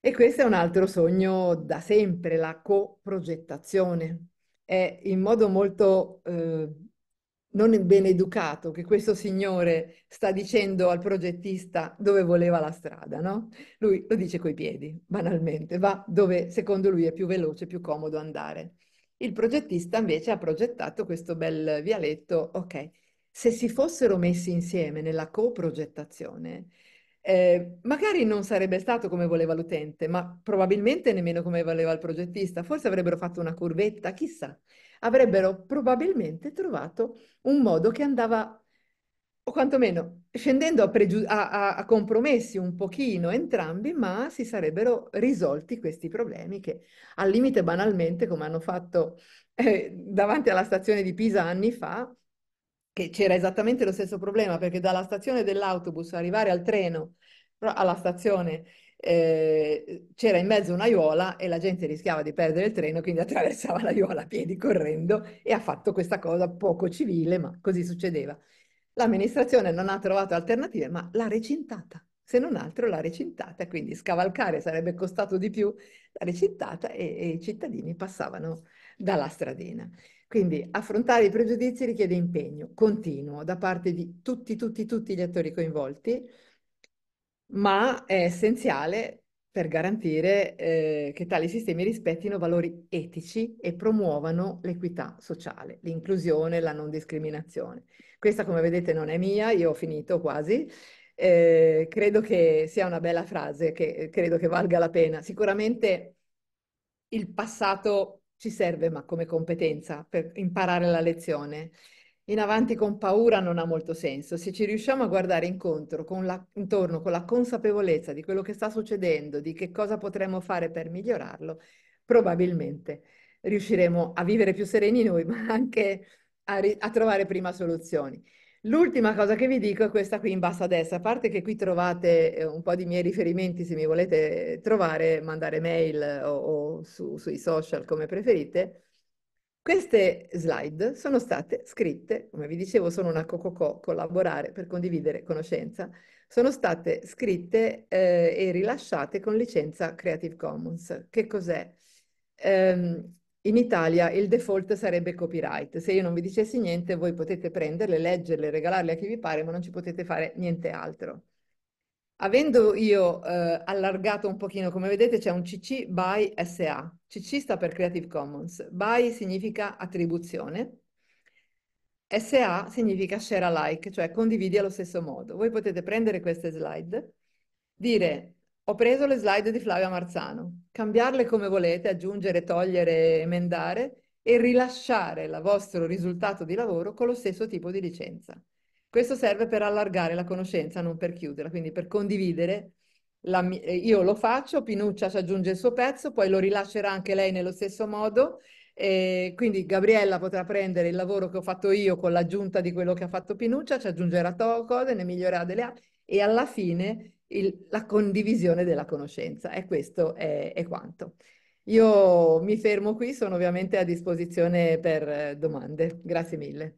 E questo è un altro sogno da sempre, la coprogettazione. È in modo molto eh, non ben educato che questo signore sta dicendo al progettista dove voleva la strada, no? Lui lo dice coi piedi, banalmente, va dove secondo lui è più veloce, più comodo andare. Il progettista invece ha progettato questo bel vialetto, ok, se si fossero messi insieme nella coprogettazione, eh, magari non sarebbe stato come voleva l'utente, ma probabilmente nemmeno come voleva il progettista. Forse avrebbero fatto una curvetta, chissà. Avrebbero probabilmente trovato un modo che andava, o quantomeno scendendo a, pregiu- a, a, a compromessi un pochino entrambi, ma si sarebbero risolti questi problemi che al limite banalmente, come hanno fatto eh, davanti alla stazione di Pisa anni fa, che c'era esattamente lo stesso problema, perché dalla stazione dell'autobus arrivare al treno, alla stazione, eh, c'era in mezzo un'aiuola e la gente rischiava di perdere il treno, quindi [laughs] attraversava l'aiuola a piedi correndo e ha fatto questa cosa poco civile, ma così succedeva. L'amministrazione non ha trovato alternative, ma l'ha recintata se non altro la recintata, quindi scavalcare sarebbe costato di più la recintata e, e i cittadini passavano dalla stradina. Quindi affrontare i pregiudizi richiede impegno continuo da parte di tutti, tutti, tutti gli attori coinvolti, ma è essenziale per garantire eh, che tali sistemi rispettino valori etici e promuovano l'equità sociale, l'inclusione, la non discriminazione. Questa, come vedete, non è mia, io ho finito quasi. Eh, credo che sia una bella frase, che credo che valga la pena. Sicuramente il passato ci serve ma come competenza per imparare la lezione. In avanti con paura non ha molto senso. Se ci riusciamo a guardare incontro, con la, intorno con la consapevolezza di quello che sta succedendo, di che cosa potremmo fare per migliorarlo, probabilmente riusciremo a vivere più sereni noi, [laughs] ma anche a, a trovare prima soluzioni. L'ultima cosa che vi dico è questa qui in basso a destra, a parte che qui trovate eh, un po' di miei riferimenti se mi volete trovare, mandare mail o, o su, sui social come preferite. Queste slide sono state scritte, come vi dicevo sono una cococò, collaborare per condividere conoscenza, sono state scritte eh, e rilasciate con licenza Creative Commons. Che cos'è? Um, in Italia il default sarebbe copyright. Se io non vi dicessi niente, voi potete prenderle, leggerle, regalarle a chi vi pare, ma non ci potete fare niente altro. Avendo io eh, allargato un pochino, come vedete c'è un CC BY SA. CC sta per Creative Commons. BY significa attribuzione. SA significa share alike, cioè condividi allo stesso modo. Voi potete prendere queste slide, dire ho preso le slide di Flavia Marzano. Cambiarle come volete, aggiungere, togliere, emendare e rilasciare il vostro risultato di lavoro con lo stesso tipo di licenza. Questo serve per allargare la conoscenza, non per chiuderla, quindi per condividere. La, io lo faccio, Pinuccia ci aggiunge il suo pezzo, poi lo rilascerà anche lei nello stesso modo. E quindi Gabriella potrà prendere il lavoro che ho fatto io con l'aggiunta di quello che ha fatto Pinuccia, ci aggiungerà cose, ne migliorerà delle altre e alla fine il, la condivisione della conoscenza. E questo è, è quanto. Io mi fermo qui, sono ovviamente a disposizione per eh, domande. Grazie mille.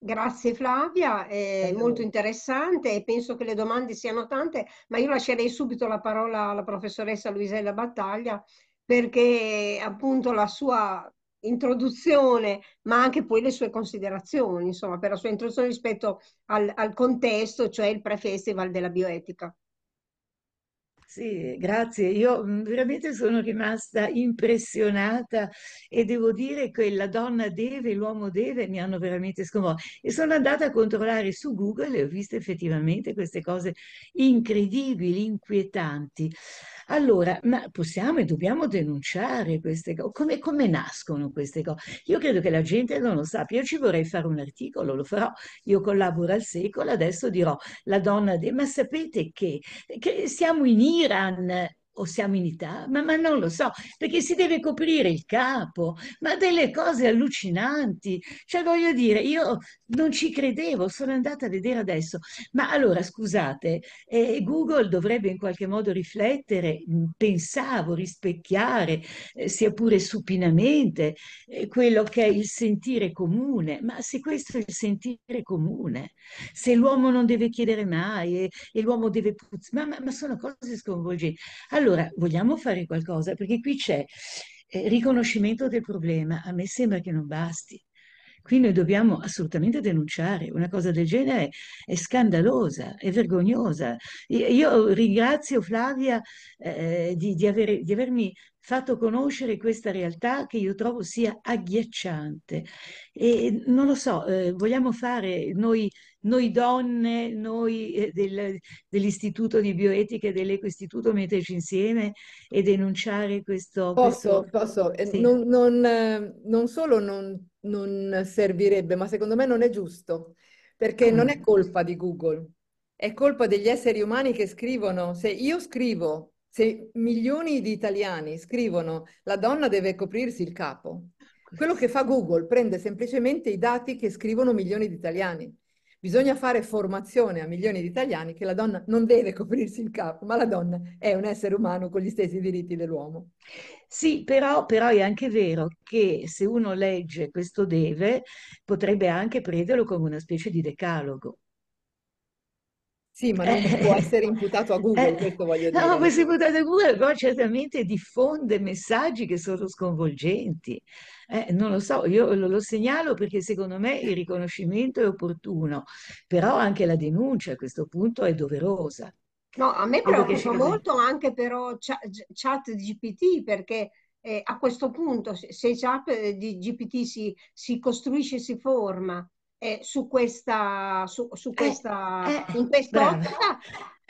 Grazie Flavia, è molto interessante e penso che le domande siano tante, ma io lascerei subito la parola alla professoressa Luisella Battaglia perché appunto la sua introduzione, ma anche poi le sue considerazioni, insomma, per la sua introduzione rispetto al, al contesto, cioè il pre-festival della bioetica. Sì, grazie. Io mm, veramente sono rimasta impressionata e devo dire che la donna deve, l'uomo deve, mi hanno veramente sconvolto. E sono andata a controllare su Google e ho visto effettivamente queste cose incredibili, inquietanti. Allora, ma possiamo e dobbiamo denunciare queste cose? Come, come nascono queste cose? Io credo che la gente non lo sappia. Io ci vorrei fare un articolo, lo farò. Io collaboro al secolo, adesso dirò la donna... De... Ma sapete che, che siamo in Iran o siamo in Italia, ma, ma, non lo so, perché si deve coprire il capo, ma delle cose allucinanti. Cioè, voglio dire, io non ci credevo, sono andata a vedere adesso. Ma allora, scusate, eh, Google dovrebbe in qualche modo riflettere, mm, pensavo, rispecchiare, eh, sia pure supinamente, eh, quello che è il sentire comune. Ma se questo è il sentire comune, se l'uomo non deve chiedere mai e, eh, e l'uomo deve puzzare, ma, ma, ma, sono cose sconvolgenti. Allora, allora, vogliamo fare qualcosa? Perché qui c'è eh, riconoscimento del problema. A me sembra che non basti. Qui noi dobbiamo assolutamente denunciare, una cosa del genere è scandalosa, è vergognosa. Io ringrazio Flavia eh, di, di, avere, di, avermi fatto conoscere questa realtà che io trovo sia agghiacciante. E non lo so, eh, vogliamo fare noi, noi donne, noi eh, del, dell'Istituto di Bioetica e dell'Ecoistituto metterci insieme e denunciare questo... Posso, questo... posso. Eh, sì. Non, non, eh, non, solo non, non servirebbe, ma secondo me non è giusto, perché mm. non è colpa di Google. È colpa degli esseri umani che scrivono. Se io scrivo se milioni di italiani scrivono la donna deve coprirsi il capo, quello che fa Google prende semplicemente i dati che scrivono milioni di italiani. Bisogna fare formazione a milioni di italiani che la donna non deve coprirsi il capo, ma la donna è un essere umano con gli stessi diritti dell'uomo. Sì, però, però, è anche vero che se uno legge questo deve, potrebbe anche prenderlo come una specie di decalogo. Sì, ma non può essere imputato a Google, eh, questo voglio dire. No, può essere imputato a Google, però certamente diffonde messaggi che sono sconvolgenti. Eh, non lo so, io lo, lo, segnalo perché secondo me il riconoscimento è opportuno, però anche la denuncia a questo punto è doverosa. No, a me preoccupa molto anche però chat GPT perché eh, a questo punto se chat eh, GPT si, si costruisce e si forma eh, su questa, su, su eh, questa, eh, in quest'opera.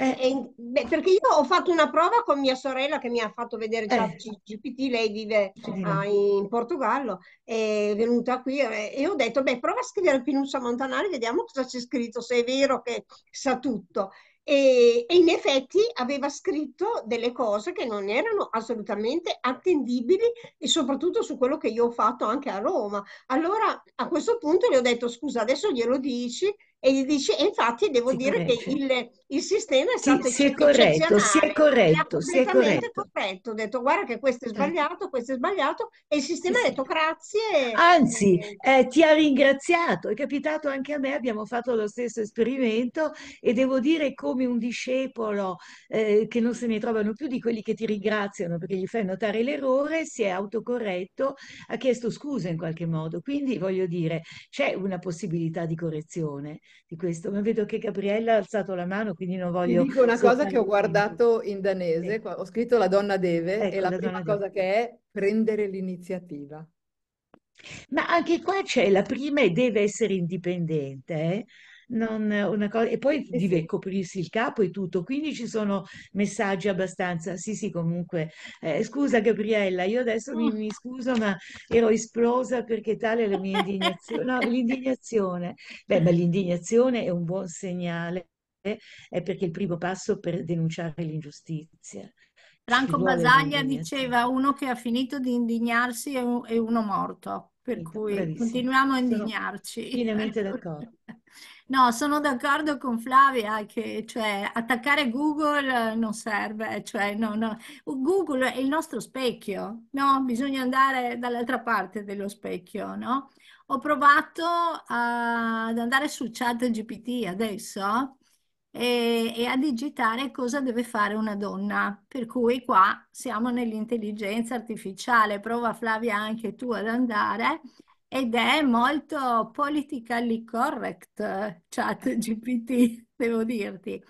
Eh, beh, perché io ho fatto una prova con mia sorella che mi ha fatto vedere già eh. GPT, lei vive ah, in Portogallo, è venuta qui e ho detto, beh, prova a scrivere Pinuccia Montanari, vediamo cosa c'è scritto, se è vero che sa tutto. E, e, in effetti aveva scritto delle cose che non erano assolutamente attendibili e soprattutto su quello che io ho fatto anche a Roma. Allora a questo punto gli ho detto scusa, adesso glielo dici e gli dice, e infatti devo si dire corregge. che il, il, sistema è stato si, si è corretto, si è corretto, si è corretto. corretto. Ho detto guarda che questo è eh. sbagliato, questo è sbagliato e il sistema sì, ha detto grazie. Anzi, eh, ti ha ringraziato, è capitato anche a me, abbiamo fatto lo stesso esperimento e devo dire come un discepolo eh, che non se ne trovano più di quelli che ti ringraziano perché gli fai notare l'errore, si è autocorretto, ha chiesto scusa in qualche modo. Quindi voglio dire, c'è una possibilità di correzione di questo, ma vedo che Gabriella ha alzato la mano, quindi non voglio... Ti dico una cosa che ho guardato in danese, eh. ho scritto La donna deve ecco, e la, la prima cosa deve. che è prendere l'iniziativa. Ma anche qua c'è la prima e deve essere indipendente, eh? cosa, e poi deve coprirsi il capo e tutto, quindi ci sono messaggi abbastanza, sì sì comunque, eh, scusa Gabriella, io adesso mi, mi, scuso ma ero esplosa perché tale è la mia indignazione, no, l'indignazione, beh ma l'indignazione è un buon segnale, eh, è perché è il primo passo per denunciare l'ingiustizia. Franco Basaglia diceva uno che ha finito di indignarsi è, un, è uno morto, per cui Bravissimo. continuiamo a indignarci. Sono pienamente d'accordo. [laughs] No, sono d'accordo con Flavia che cioè, attaccare Google non serve, cioè, no, no. Google è il nostro specchio, no? bisogna andare dall'altra parte dello specchio. No? Ho provato ad andare su chat GPT adesso e, e, a digitare cosa deve fare una donna, per cui qua siamo nell'intelligenza artificiale, prova Flavia anche tu ad andare ed è molto politically correct chat eh. GPT, devo dirti.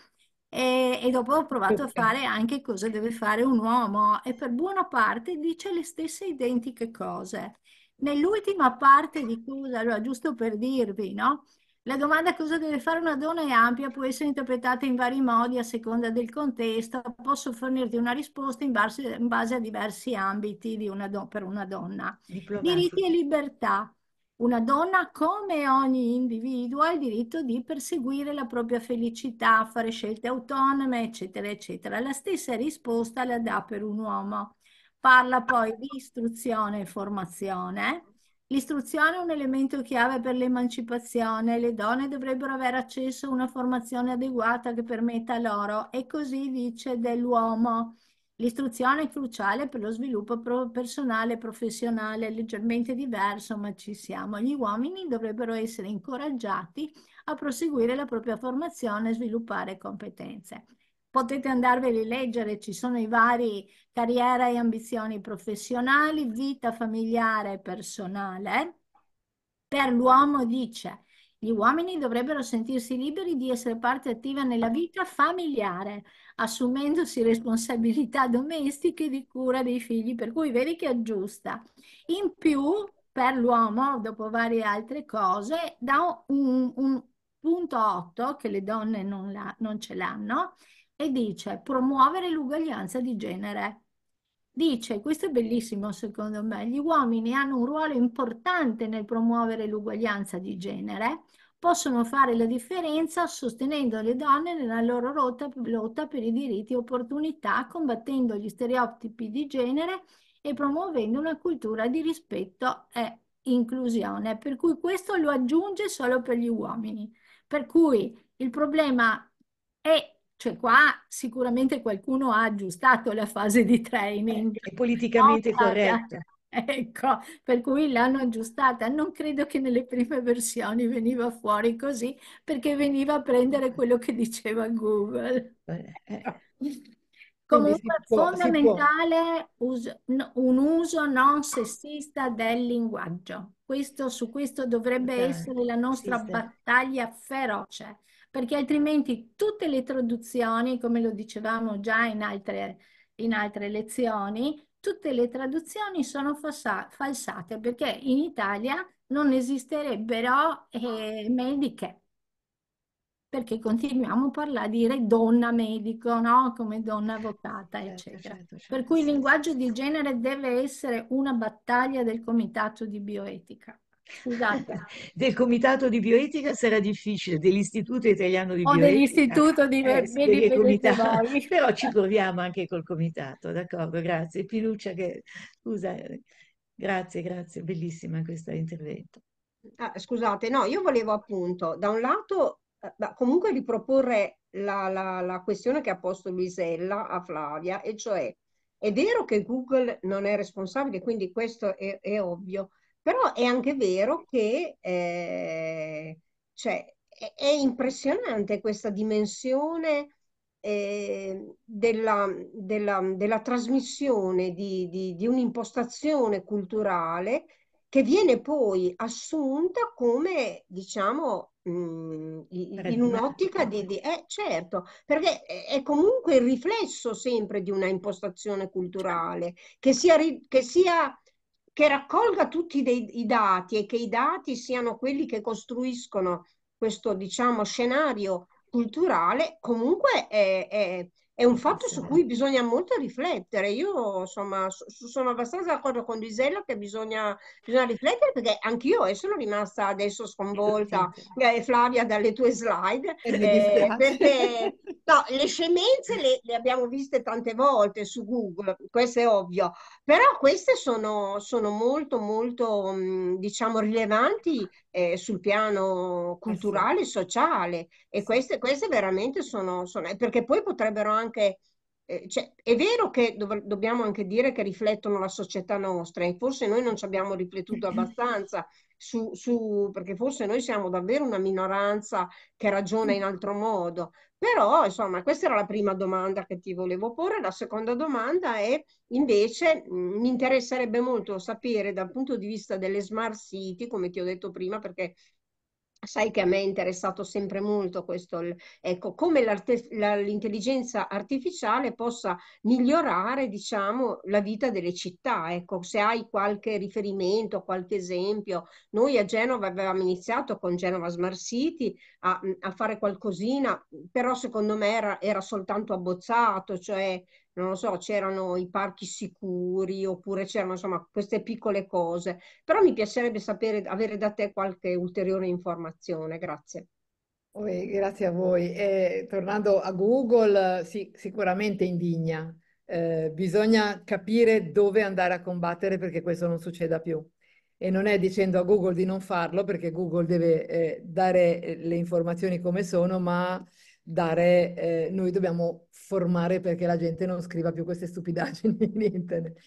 E, e, dopo ho provato a fare anche cosa deve fare un uomo e per buona parte dice le stesse identiche cose. Nell'ultima parte di cosa, allora giusto per dirvi, no? La domanda cosa deve fare una donna è ampia, può essere interpretata in vari modi a seconda del contesto, posso fornirti una risposta in base, in base a diversi ambiti una don, per una donna. Diplomatico. Diritti e libertà. Una donna, come ogni individuo, ha il diritto di perseguire la propria felicità, fare scelte autonome, eccetera, eccetera. La stessa risposta la dà per un uomo. Parla poi di istruzione e formazione L'istruzione è un elemento chiave per l'emancipazione, le donne dovrebbero avere accesso a una formazione adeguata che permetta loro e così dice dell'uomo. L'istruzione è cruciale per lo sviluppo personale e professionale, leggermente diverso ma ci siamo. Gli uomini dovrebbero essere incoraggiati a proseguire la propria formazione e sviluppare competenze potete andarveli a leggere, ci sono i vari carriera e ambizioni professionali, vita familiare e personale. Per l'uomo dice, gli uomini dovrebbero sentirsi liberi di essere parte attiva nella vita familiare, assumendosi responsabilità domestiche di cura dei figli, per cui vedi che aggiusta. In più, per l'uomo, dopo varie altre cose, da un, un punto 8, che le donne non, la, non ce l'hanno, e dice promuovere l'uguaglianza di genere. Dice, questo è bellissimo secondo me, gli uomini hanno un ruolo importante nel promuovere l'uguaglianza di genere, possono fare la differenza sostenendo le donne nella loro lotta, lotta per i diritti e opportunità, combattendo gli stereotipi di genere e promuovendo una cultura di rispetto e inclusione. Per cui questo lo aggiunge solo per gli uomini. Per cui il problema è cioè qua sicuramente qualcuno ha aggiustato la fase di training. Eh, è politicamente no, corretta. [laughs] Ecco, per cui l'hanno aggiustata. Non credo che nelle prime versioni veniva fuori così, perché veniva a prendere quello che diceva Google. Eh, eh, [laughs] Comunque è fondamentale us- un uso non sessista del linguaggio. Questo, su questo dovrebbe essere la nostra battaglia feroce perché altrimenti tutte le traduzioni, come lo dicevamo già in altre, in altre lezioni, tutte le traduzioni sono falsa falsate perché in Italia non esisterebbero eh, mediche perché continuiamo a parlare, di donna medico, no? come donna avvocata, certo, eccetera. Certo, certo, per cui il linguaggio di genere deve essere una battaglia del comitato di bioetica. Esatto. [laughs] del comitato di bioetica sarà difficile, dell'istituto italiano di o bioetica. O dell'istituto di eh, comità, [laughs] Però ci proviamo anche col comitato, d'accordo, grazie. Piluccia che, scusa, grazie, grazie, bellissima questo intervento. Ah, scusate, no, io volevo appunto, da un lato, eh, comunque riproporre la, la, la questione che ha posto Luisella a Flavia, e cioè, è vero che Google non è responsabile, quindi questo è, è ovvio, però è anche vero che eh, cioè, è, impressionante questa dimensione eh, della, della, della, trasmissione di, di, di un'impostazione culturale che viene poi assunta come, diciamo, mh, mm, in un'ottica di, di... Eh, certo, perché è comunque il riflesso sempre di una impostazione certo. culturale, che sia, che sia che raccolga tutti dei, i dati e che i dati siano quelli che costruiscono questo diciamo, scenario culturale comunque è, è, è un fatto su cui bisogna molto riflettere. Io insomma sono abbastanza d'accordo con Gisella che bisogna, bisogna riflettere perché anch'io sono rimasta adesso sconvolta, eh, Flavia, dalle tue slide. Eh, perché [laughs] no, le scemenze le, le, abbiamo viste tante volte su Google, questo è ovvio, però queste sono, sono molto molto diciamo rilevanti eh, sul piano eh, culturale e sociale. E queste, queste veramente sono, sono, eh, perché poi potrebbero anche... Eh, cioè, è vero che dov- dobbiamo anche dire che riflettono la società nostra e forse noi non ci abbiamo riflettuto [clears throat] abbastanza su, su, perché forse noi siamo davvero una minoranza che ragiona in altro modo, però, insomma, questa era la prima domanda che ti volevo porre. La seconda domanda è, invece, mi interesserebbe molto sapere dal punto di vista delle smart city, come ti ho detto prima, perché Sai che a me è interessato sempre molto questo, ecco, come l'intelligenza artificiale possa migliorare, diciamo, la vita delle città, ecco, se hai qualche riferimento, qualche esempio. Noi a Genova avevamo iniziato con Genova Smart City a, a fare qualcosina, però secondo me era, era soltanto abbozzato, cioè non lo so, c'erano i parchi sicuri oppure c'erano insomma queste piccole cose. Però mi piacerebbe sapere, avere da te qualche ulteriore informazione. Grazie. Oi, grazie a voi. E, tornando a Google, sì, sicuramente indigna. Eh, bisogna capire dove andare a combattere perché questo non succeda più. E non è dicendo a Google di non farlo perché Google deve eh, dare eh, le informazioni come sono, ma dare, eh, noi dobbiamo formare perché la gente non scriva più queste stupidaggini [laughs] in internet.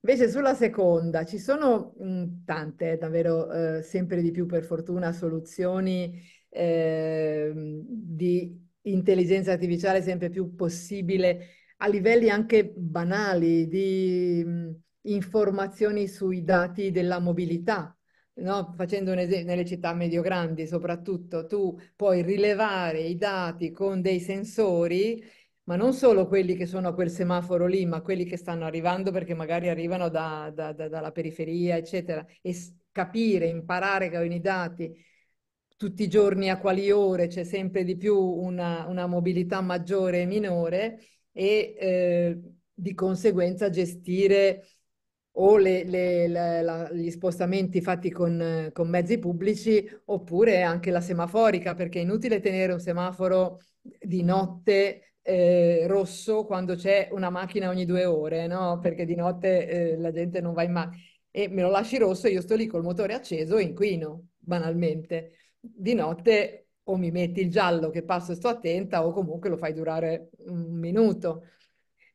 Invece sulla seconda ci sono mh, mm, tante, davvero eh, sempre di più per fortuna, soluzioni eh, di intelligenza artificiale sempre più possibile a livelli anche banali di mh, mm, informazioni sui dati della mobilità, no? facendo un esempio, nelle città medio-grandi soprattutto, tu puoi rilevare i dati con dei sensori, ma non solo quelli che sono a quel semaforo lì, ma quelli che stanno arrivando perché magari arrivano da, da, da, dalla periferia, eccetera, e capire, imparare con i dati tutti i giorni a quali ore c'è sempre di più una, una mobilità maggiore e minore e eh, di conseguenza gestire o le, le, le, la, gli spostamenti fatti con, con, mezzi pubblici oppure anche la semaforica, perché è inutile tenere un semaforo di notte eh, rosso quando c'è una macchina ogni due ore, no? perché di notte eh, la gente non va in macchina. E me lo lasci rosso e io sto lì col motore acceso e inquino, banalmente. Di notte o mi metti il giallo che passo e sto attenta o comunque lo fai durare un minuto.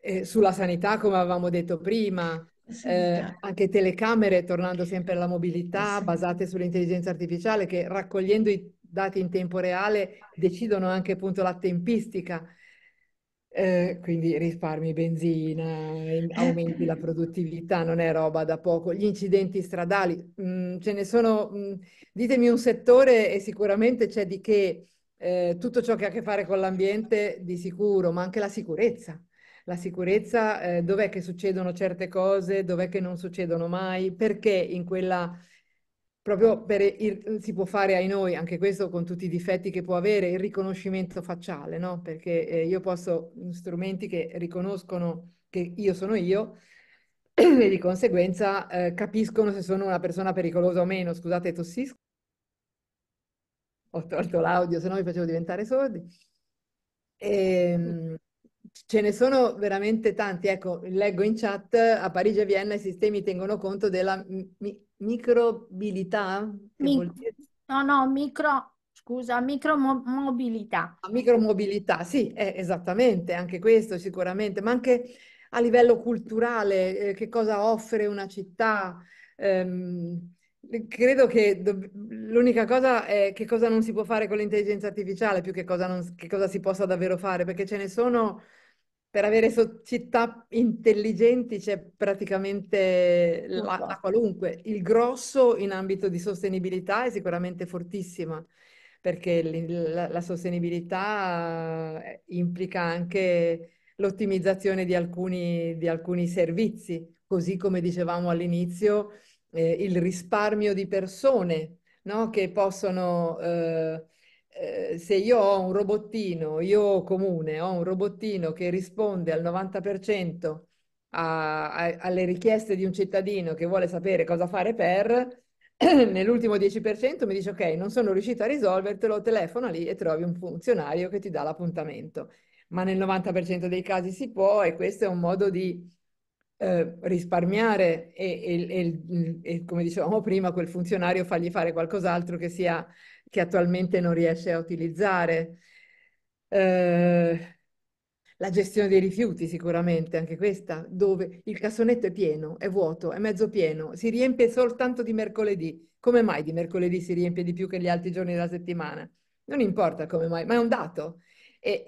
Eh, sulla sanità, come avevamo detto prima, eh, anche telecamere, tornando sempre alla mobilità, basate sull'intelligenza artificiale, che raccogliendo i dati in tempo reale decidono anche appunto la tempistica. Eh, quindi risparmi benzina, eh, aumenti la [laughs] produttività, non è roba da poco. Gli incidenti stradali, mh, mm, ce ne sono, mh, mm, ditemi un settore e sicuramente c'è di che eh, tutto ciò che ha a che fare con l'ambiente di sicuro, ma anche la sicurezza la sicurezza, eh, dov'è che succedono certe cose, dov'è che non succedono mai, perché in quella proprio per il, si può fare ai noi, anche questo con tutti i difetti che può avere, il riconoscimento facciale, no? Perché eh, io posso, strumenti che riconoscono che io sono io [clears throat] e di conseguenza eh, capiscono se sono una persona pericolosa o meno. Scusate, tossisco. Ho tolto l'audio, se no mi facevo diventare sordi. E, ehm, ce ne sono veramente tanti. Ecco, leggo in chat, a Parigi e Vienna i sistemi tengono conto della mi- microbilità. Micro. No, no, micro, scusa, micromobilità. Ah, micromobilità, sì, eh, esattamente, anche questo sicuramente, ma anche a livello culturale, eh, che cosa offre una città. Ehm, Credo che do- l'unica cosa è che cosa non si può fare con l'intelligenza artificiale, più che cosa, non, che cosa si possa davvero fare, perché ce ne sono per avere città intelligenti c'è praticamente la, la, qualunque. Il grosso in ambito di sostenibilità è sicuramente fortissima, perché la, la sostenibilità eh, implica anche l'ottimizzazione di alcuni, di alcuni, servizi, così come dicevamo all'inizio, eh, il risparmio di persone no? che possono... Eh, eh, se io ho un robottino, io comune, ho un robottino che risponde al 90% a, a, alle richieste di un cittadino che vuole sapere cosa fare per, [clears throat] nell'ultimo 10% mi dice ok, non sono riuscito a risolvertelo, telefona lì e trovi un funzionario che ti dà l'appuntamento. Ma nel 90% dei casi si può e questo è un modo di eh, risparmiare e, e, e, e, come dicevamo prima, quel funzionario fargli fare qualcos'altro che sia che attualmente non riesce a utilizzare. Eh, la gestione dei rifiuti sicuramente, anche questa, dove il cassonetto è pieno, è vuoto, è mezzo pieno, si riempie soltanto di mercoledì. Come mai di mercoledì si riempie di più che gli altri giorni della settimana? Non importa come mai, ma è un dato. E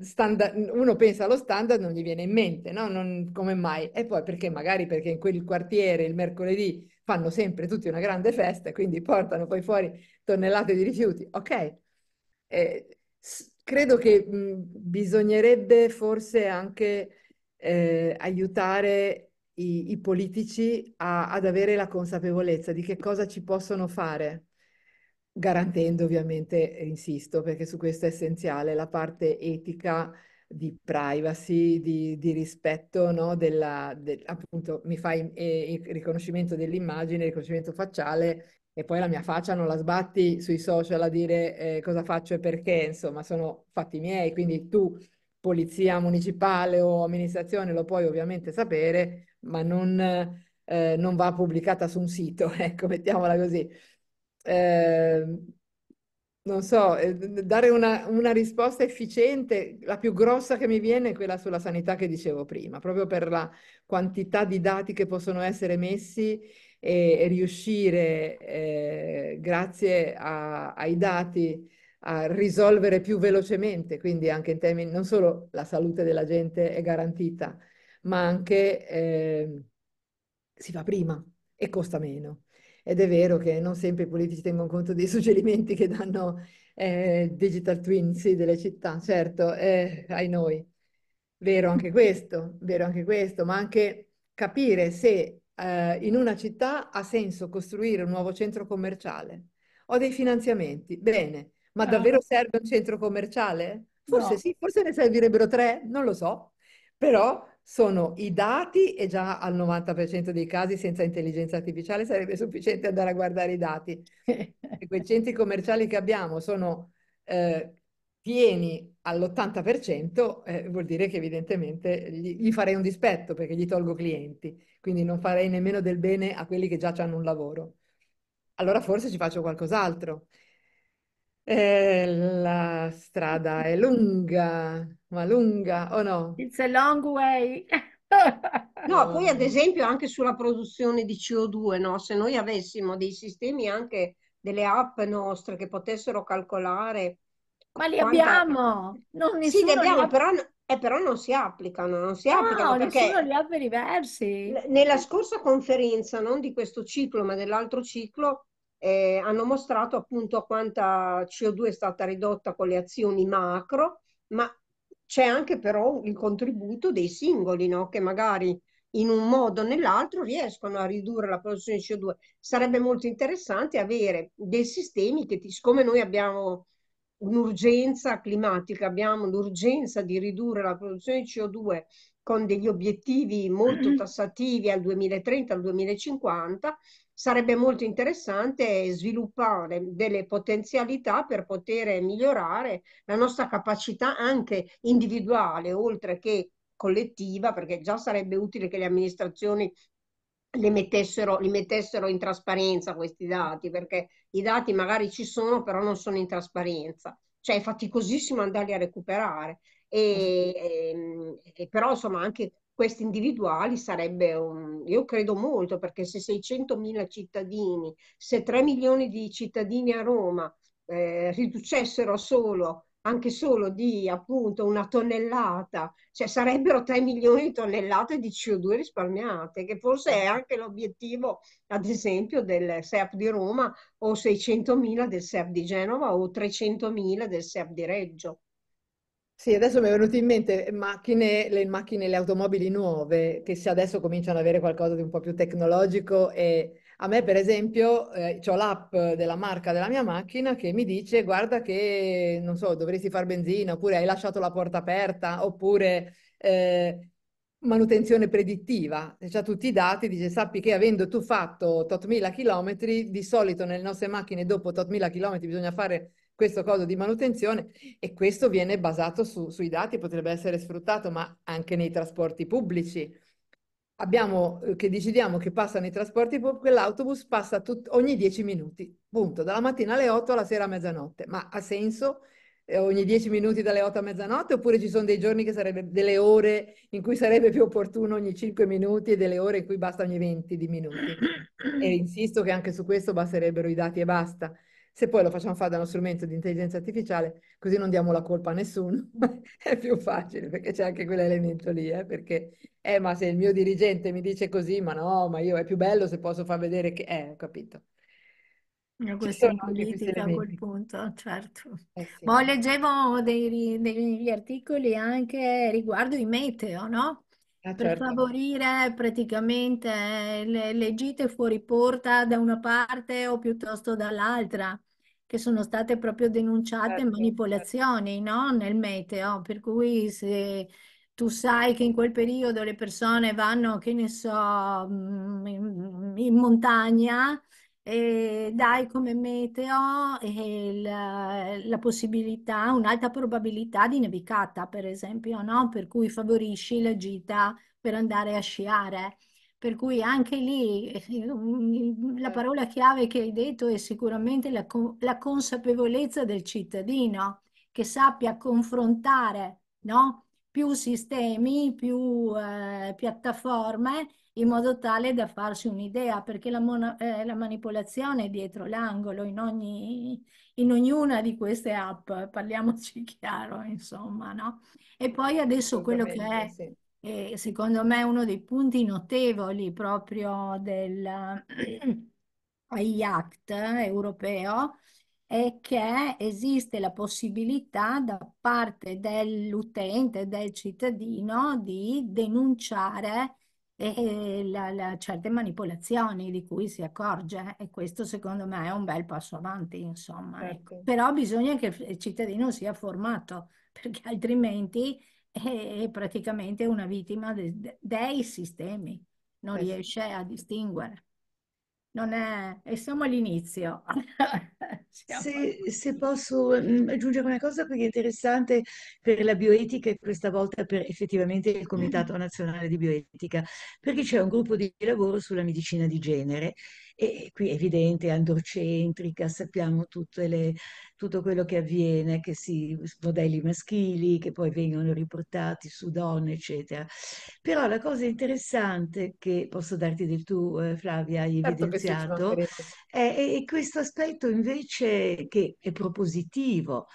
standard, uno pensa allo standard, non gli viene in mente, no? Non, come mai? E poi perché magari perché in quel quartiere il mercoledì fanno sempre tutti una grande festa, e quindi portano poi fuori tonnellate di rifiuti. Ok, eh, credo che mh, bisognerebbe forse anche eh, aiutare i, i politici a, ad avere la consapevolezza di che cosa ci possono fare, garantendo ovviamente, eh, insisto, perché su questo è essenziale, la parte etica di privacy, di, di rispetto, no? Della, del, appunto mi fai eh, il riconoscimento dell'immagine, il riconoscimento facciale e poi la mia faccia non la sbatti sui social a dire eh, cosa faccio e perché, insomma sono fatti miei, quindi tu polizia municipale o amministrazione lo puoi ovviamente sapere, ma non, eh, non va pubblicata su un sito, [laughs] ecco, mettiamola così. Eh, non so, eh, dare una, una, risposta efficiente, la più grossa che mi viene è quella sulla sanità che dicevo prima, proprio per la quantità di dati che possono essere messi e, e riuscire, eh, grazie a, ai dati, a risolvere più velocemente, quindi anche in termini, non solo la salute della gente è garantita, ma anche eh, si fa prima e costa meno. Ed è vero che non sempre i politici tengono conto dei suggerimenti che danno eh, digital twin, sì, delle città, certo, eh, ai noi. Vero anche questo, vero anche questo, ma anche capire se eh, in una città ha senso costruire un nuovo centro commerciale. Ho dei finanziamenti, bene, ma eh. davvero serve un centro commerciale? Forse no. sì, forse ne servirebbero tre, non lo so, però sono i dati e già al 90% dei casi senza intelligenza artificiale sarebbe [laughs] sufficiente andare a guardare i dati. e quei [laughs] centri commerciali che abbiamo sono eh, pieni all'80%, eh, vuol dire che evidentemente gli, gli, farei un dispetto perché gli tolgo clienti, quindi non farei nemmeno del bene a quelli che già hanno un lavoro. Allora forse ci faccio qualcos'altro. Eh, la strada è lunga, ma lunga o no? It's a long way. No, [laughs] poi ad esempio anche sulla produzione di CO2, no? Se noi avessimo dei sistemi anche delle app nostre che potessero calcolare... Ma li quanta... abbiamo! Non, sì, li abbiamo, li però, eh, però, non si applicano, non si no, applicano perché... li ha per diversi. Nella scorsa conferenza, non di questo ciclo, ma dell'altro ciclo, eh, hanno mostrato appunto quanta CO2 è stata ridotta con le azioni macro, ma c'è anche però il contributo dei singoli, no? che magari in un modo o nell'altro riescono a ridurre la produzione di CO2. Sarebbe molto interessante avere dei sistemi che, siccome noi abbiamo un'urgenza climatica, abbiamo l'urgenza di ridurre la produzione di CO2 con degli obiettivi molto [clears throat] tassativi al 2030, al 2050, sarebbe molto interessante sviluppare delle potenzialità per poter migliorare la nostra capacità anche individuale, oltre che collettiva, perché già sarebbe utile che le amministrazioni le mettessero, li mettessero in trasparenza questi dati, perché i dati magari ci sono, però non sono in trasparenza. Cioè è faticosissimo andarli a recuperare. E, e, ehm, e però insomma anche questi individuali sarebbe un, io credo molto, perché se 600.000 cittadini, se 3 milioni di cittadini a Roma eh, riducessero solo, anche solo di appunto una tonnellata, cioè sarebbero 3 milioni di tonnellate di CO2 risparmiate, che forse è anche l'obiettivo, ad esempio, del SEAP di Roma o 600.000 del SEAP di Genova o 300.000 del SEAP di Reggio. Sì, adesso mi è venuto in mente eh, macchine, le macchine, le automobili nuove, che se adesso cominciano ad avere qualcosa di un po' più tecnologico e a me per esempio eh, ho l'app della marca della mia macchina che mi dice guarda che, non so, dovresti far benzina, oppure hai lasciato la porta aperta, oppure eh, manutenzione predittiva, c'ha tutti i dati, dice sappi che avendo tu fatto tot mila chilometri, di solito nelle nostre macchine dopo tot mila chilometri bisogna fare questo coso di manutenzione e questo viene basato su, sui dati, potrebbe essere sfruttato, ma anche nei trasporti pubblici. Abbiamo, eh, che decidiamo che passano i trasporti pubblici, l'autobus passa tut, ogni 10 minuti, punto, dalla mattina alle 8 alla sera a mezzanotte. Ma ha senso eh, ogni 10 minuti dalle 8 a mezzanotte oppure ci sono dei giorni che sarebbe delle ore in cui sarebbe più opportuno ogni 5 minuti e delle ore in cui basta ogni 20 di minuti? E insisto che anche su questo basterebbero i dati e basta. Se poi lo facciamo fare da uno strumento di intelligenza artificiale, così non diamo la colpa a nessuno, [laughs] è più facile perché c'è anche quell'elemento lì, eh? perché eh, ma se il mio dirigente mi dice così, ma no, ma io è più bello se posso far vedere che... Eh, capito. questo è in politica quel punto, certo. Eh sì. leggevo dei, degli articoli anche riguardo i meteo, no? Ah, per certo. favorire praticamente le, le gite fuori porta da una parte o piuttosto dall'altra che sono state proprio denunciate certo, certo. manipolazioni certo. No? nel meteo, per cui se tu sai che in quel periodo le persone vanno, che ne so, mm, in montagna, e dai come meteo la, la, possibilità, un'alta probabilità di nevicata, per esempio, no? per cui favorisci la gita per andare a sciare. Per cui anche lì eh, la parola chiave che hai detto è sicuramente la, la consapevolezza del cittadino che sappia confrontare no? più sistemi, più eh, piattaforme in modo tale da farsi un'idea, perché la, mono, eh, la, manipolazione è dietro l'angolo in, ogni, in ognuna di queste app, parliamoci [laughs] chiaro, insomma, no? E poi adesso quello che è... Sì eh, secondo me uno dei punti notevoli proprio del [clears throat] IACT europeo è che esiste la possibilità da parte dell'utente, del cittadino, di denunciare eh, la, la, certe manipolazioni di cui si accorge e questo secondo me è un bel passo avanti, insomma. Ecco. Certo. Però bisogna che il cittadino sia formato [laughs] perché altrimenti è praticamente una vittima de, dei sistemi, non eh riesce a distinguere. Non è, e siamo all'inizio. [laughs] siamo se, all'inizio. se, posso mm, aggiungere una cosa perché è interessante per la bioetica e questa volta per effettivamente il Comitato mm. Nazionale di Bioetica, perché c'è un gruppo di lavoro sulla medicina di genere e qui è evidente, androcentrica, sappiamo le, tutto quello che avviene, che si, modelli maschili che poi vengono riportati su donne, eccetera. Però la cosa interessante che posso darti del tu, eh, Flavia, hai certo evidenziato, è, è questo aspetto invece che è propositivo,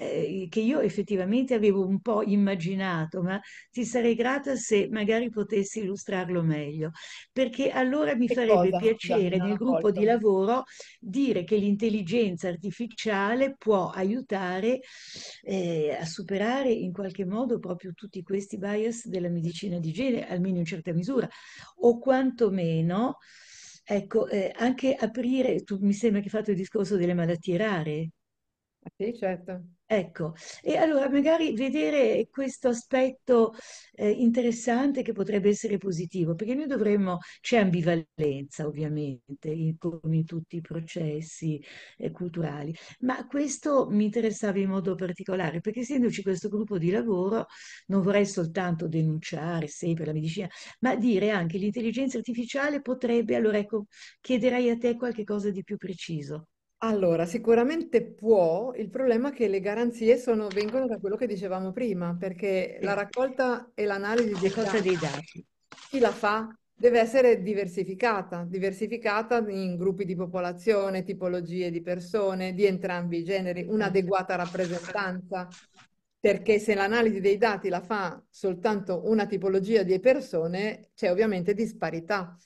eh, che io effettivamente avevo un po' immaginato, ma ti sarei grata se magari potessi illustrarlo meglio, perché allora mi che farebbe cosa? piacere nel gruppo di lavoro dire che l'intelligenza artificiale può aiutare eh, a superare in qualche modo proprio tutti questi bias della medicina di genere, almeno in certa misura, o quantomeno... Ecco, eh, anche aprire, tu mi sembra che hai fatto il discorso delle malattie rare. Ah, sì, certo. Ecco, e allora magari vedere questo aspetto eh, interessante che potrebbe essere positivo, perché noi dovremmo, c'è ambivalenza ovviamente in, in tutti i processi eh, culturali, ma questo mi interessava in modo particolare, perché essendoci questo gruppo di lavoro non vorrei soltanto denunciare sempre la medicina, ma dire anche l'intelligenza artificiale potrebbe, allora ecco, chiederei a te qualche cosa di più preciso. Allora, sicuramente può, il problema è che le garanzie sono, vengono da quello che dicevamo prima, perché la raccolta e l'analisi di dati, dei dati, chi la fa deve essere diversificata, diversificata in gruppi di popolazione, tipologie di persone, di entrambi i generi, un'adeguata rappresentanza, perché se l'analisi dei dati la fa soltanto una tipologia di persone, c'è ovviamente disparità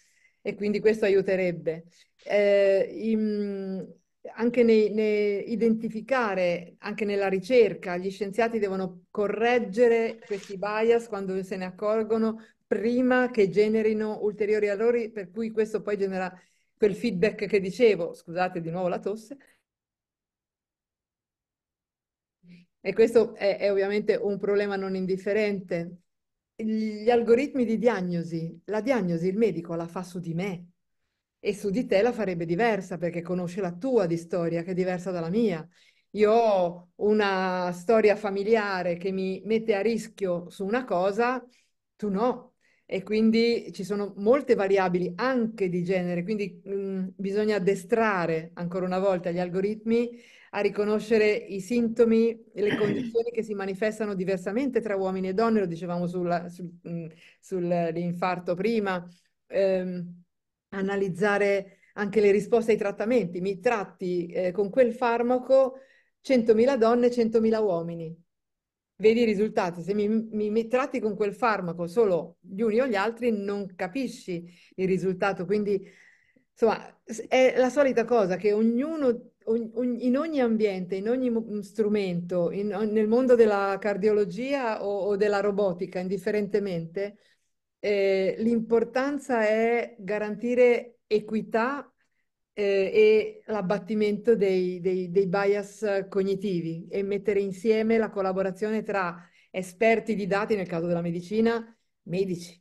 e quindi questo aiuterebbe. Eh, in, anche nei, nei, identificare, anche nella ricerca, gli scienziati devono correggere questi bias quando se ne accorgono prima che generino ulteriori errori, per cui questo poi genera quel feedback che dicevo, scusate di nuovo la tosse, e questo è, è ovviamente un problema non indifferente. Gli algoritmi di diagnosi, la diagnosi il medico la fa su di me, e su di te la farebbe diversa perché conosce la tua di storia che è diversa dalla mia. Io ho una storia familiare che mi mette a rischio su una cosa, tu no. E quindi ci sono molte variabili anche di genere, quindi mh, mm, bisogna addestrare ancora una volta gli algoritmi a riconoscere i sintomi, e le [clears throat] condizioni che si manifestano diversamente tra uomini e donne, lo dicevamo sulla, sul, mh, mm, sull'infarto prima. Eh, analizzare anche le risposte ai trattamenti. Mi tratti eh, con quel farmaco 100.000 donne, e 100.000 uomini. Vedi i risultati. Se mi, mi, mi, tratti con quel farmaco solo gli uni o gli altri, non capisci il risultato. Quindi, insomma, è la solita cosa che ognuno, ogn, in ogni ambiente, in ogni strumento, in, nel mondo della cardiologia o, o della robotica, indifferentemente, eh, l'importanza è garantire equità eh, e l'abbattimento dei, dei, dei bias cognitivi e mettere insieme la collaborazione tra esperti di dati, nel caso della medicina, medici,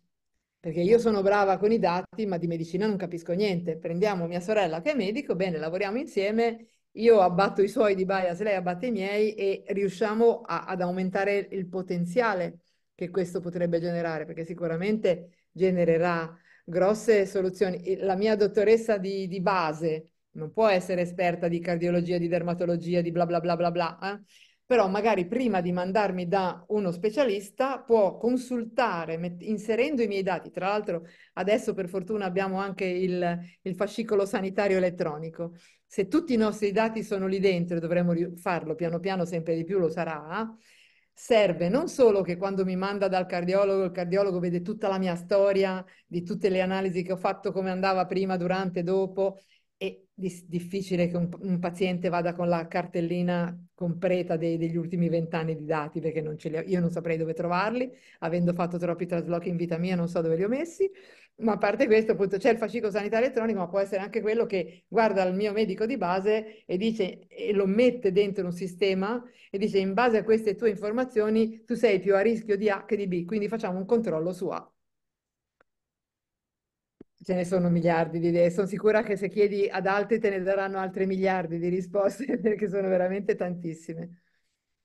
perché io sono brava con i dati, ma di medicina non capisco niente. Prendiamo mia sorella che è medico, bene, lavoriamo insieme, io abbatto i suoi di bias, lei abbatte i miei e riusciamo a, ad aumentare il potenziale che questo potrebbe generare, perché sicuramente genererà grosse soluzioni. La mia dottoressa di, di base non può essere esperta di cardiologia, di dermatologia, di bla bla bla bla bla, eh? però magari prima di mandarmi da uno specialista può consultare met- inserendo i miei dati. Tra l'altro adesso per fortuna abbiamo anche il, il fascicolo sanitario elettronico. Se tutti i nostri dati sono lì dentro, dovremmo farlo piano piano sempre di più, lo sarà. Eh? serve non solo che quando mi manda dal cardiologo, il cardiologo vede tutta la mia storia, di tutte le analisi che ho fatto, come andava prima, durante, dopo, è difficile che un, un, paziente vada con la cartellina completa dei, degli ultimi vent'anni di dati perché non li, io non saprei dove trovarli, avendo fatto troppi traslochi in vita mia non so dove li ho messi, ma a parte questo appunto c'è il fascicolo sanitario elettronico, ma può essere anche quello che guarda il mio medico di base e, dice, e lo mette dentro un sistema e dice in base a queste tue informazioni tu sei più a rischio di A che di B, quindi facciamo un controllo su A ce ne sono miliardi di idee. Sono sicura che se chiedi ad altri te ne daranno altre miliardi di risposte [laughs] perché sono veramente tantissime.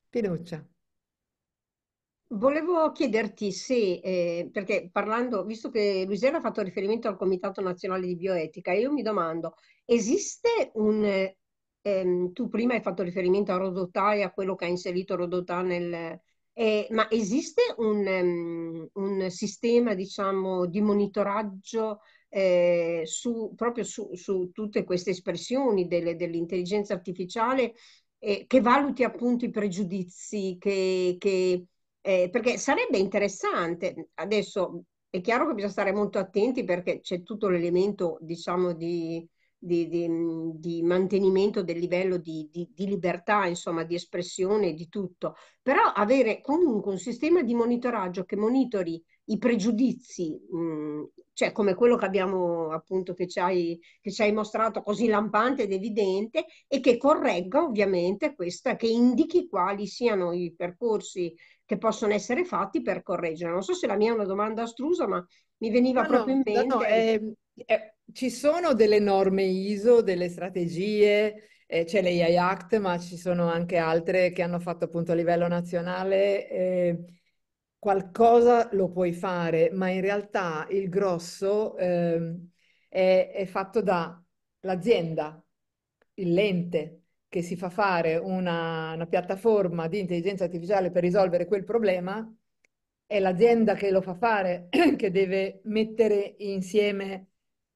Pinuccia. Volevo chiederti se, eh, perché parlando, visto che Luisella ha fatto riferimento al Comitato Nazionale di Bioetica, io mi domando, esiste un... Ehm, tu prima hai fatto riferimento a Rodotà e a quello che ha inserito Rodotà nel, eh, ma esiste un, um, un sistema diciamo, di monitoraggio eh, su, proprio su, su, tutte queste espressioni delle, dell'intelligenza artificiale eh, che valuti appunto i pregiudizi, che, che, eh, perché sarebbe interessante, adesso è chiaro che bisogna stare molto attenti perché c'è tutto l'elemento diciamo di di, di, di, mantenimento del livello di, di, libertà, insomma, di espressione, di tutto, però avere comunque un sistema di monitoraggio che monitori i pregiudizi, mm, cioè come quello che abbiamo appunto che ci, hai, che ci hai mostrato così lampante ed evidente e che corregga ovviamente questa, che indichi quali siano i percorsi che possono essere fatti per correggere. Non so se la mia è una domanda astrusa, ma mi veniva no, proprio in mente. No, no, è, è ci sono delle norme ISO, delle strategie, eh, c'è l'AI Act, ma ci sono anche altre che hanno fatto appunto a livello nazionale. Eh, qualcosa lo puoi fare, ma in realtà il grosso eh, è, è, fatto dall'azienda, il l'ente che si fa fare una, una piattaforma di intelligenza artificiale per risolvere quel problema, è l'azienda che lo fa fare, [clears throat] che deve mettere insieme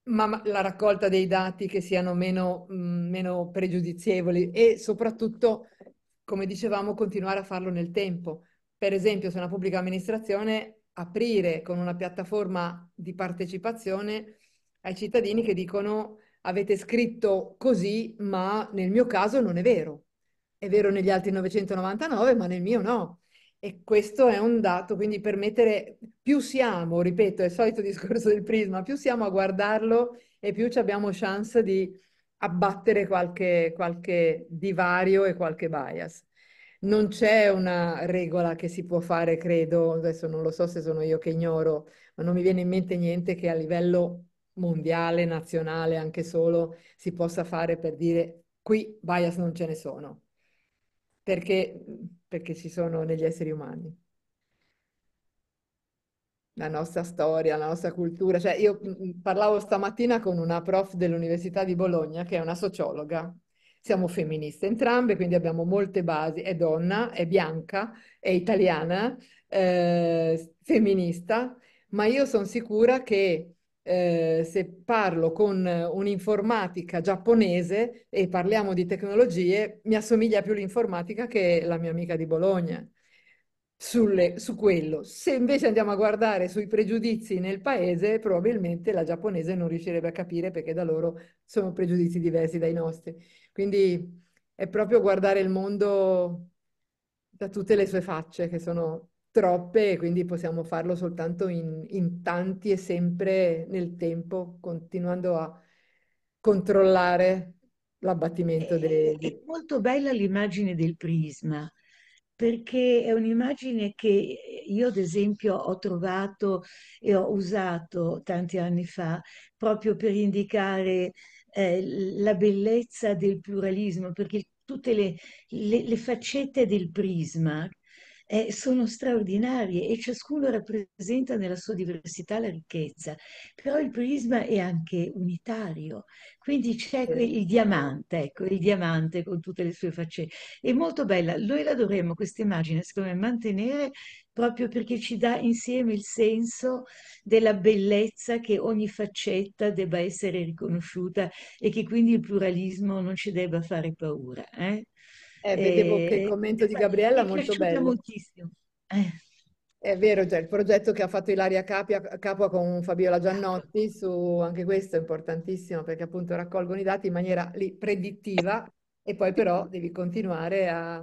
ma la raccolta dei dati che siano meno, meno pregiudizievoli e soprattutto, come dicevamo, continuare a farlo nel tempo. Per esempio, se una pubblica amministrazione aprire con una piattaforma di partecipazione ai cittadini che dicono avete scritto così, ma nel mio caso non è vero. È vero negli altri 999, ma nel mio no. E questo è un dato, quindi permettere, più siamo, ripeto, è il solito [laughs] discorso del prisma, più siamo a guardarlo e più abbiamo chance di abbattere qualche, qualche divario e qualche bias. Non c'è una regola che si può fare, credo, adesso non lo so se sono io che ignoro, ma non mi viene in mente niente che a livello mondiale, nazionale, anche solo, si possa fare per dire qui bias non ce ne sono. Perché perché ci sono negli esseri umani. La nostra storia, la nostra cultura. Cioè, io mm, mm, parlavo stamattina con una prof dell'Università di Bologna che è una sociologa. Siamo femministe entrambe, quindi abbiamo molte basi. È donna, è bianca, è italiana, eh, femminista, ma io sono sicura che eh, se parlo con un'informatica giapponese e parliamo di tecnologie, mi assomiglia più l'informatica che la mia amica di Bologna sulle, su quello. Se invece andiamo a guardare sui pregiudizi nel paese, probabilmente la giapponese non riuscirebbe a capire perché da loro sono pregiudizi diversi dai nostri. Quindi è proprio guardare il mondo da tutte le sue facce che sono troppe e quindi possiamo farlo soltanto in, in tanti e sempre nel tempo, continuando a controllare l'abbattimento dei... È molto bella l'immagine del prisma, perché è un'immagine che io ad esempio ho trovato e ho usato tanti anni fa proprio per indicare eh, la bellezza del pluralismo, perché tutte le, le, le faccette del prisma eh, sono straordinarie e ciascuno rappresenta nella sua diversità la ricchezza, però il prisma è anche unitario, quindi c'è il diamante, ecco, il diamante con tutte le sue facce. È molto bella, noi la dovremmo questa immagine, secondo me, mantenere proprio perché ci dà insieme il senso della bellezza che ogni faccetta debba essere riconosciuta e che quindi il pluralismo non ci debba fare paura. Eh? Eh, vedevo e... che il commento di Gabriella è molto bello. moltissimo. Eh. È vero, cioè, il progetto che ha fatto Ilaria Capia, Capua con Fabiola Giannotti, su, anche questo è importantissimo perché appunto raccolgono i dati in maniera lì, predittiva e poi però devi continuare a,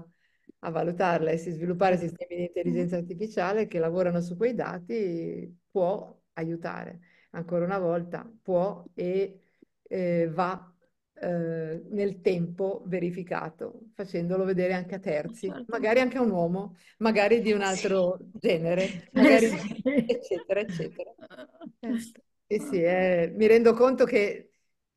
a valutarla e si sviluppare sistemi di intelligenza artificiale che lavorano su quei dati può aiutare. Ancora una volta può e eh, va eh, nel tempo verificato, facendolo vedere anche a ah, terzi, certo. magari anche a un uomo, magari di un altro sì. genere, [laughs] eh, magari, sì. [laughs] eccetera, eccetera. Eh, sì, ah. eh, mi rendo conto che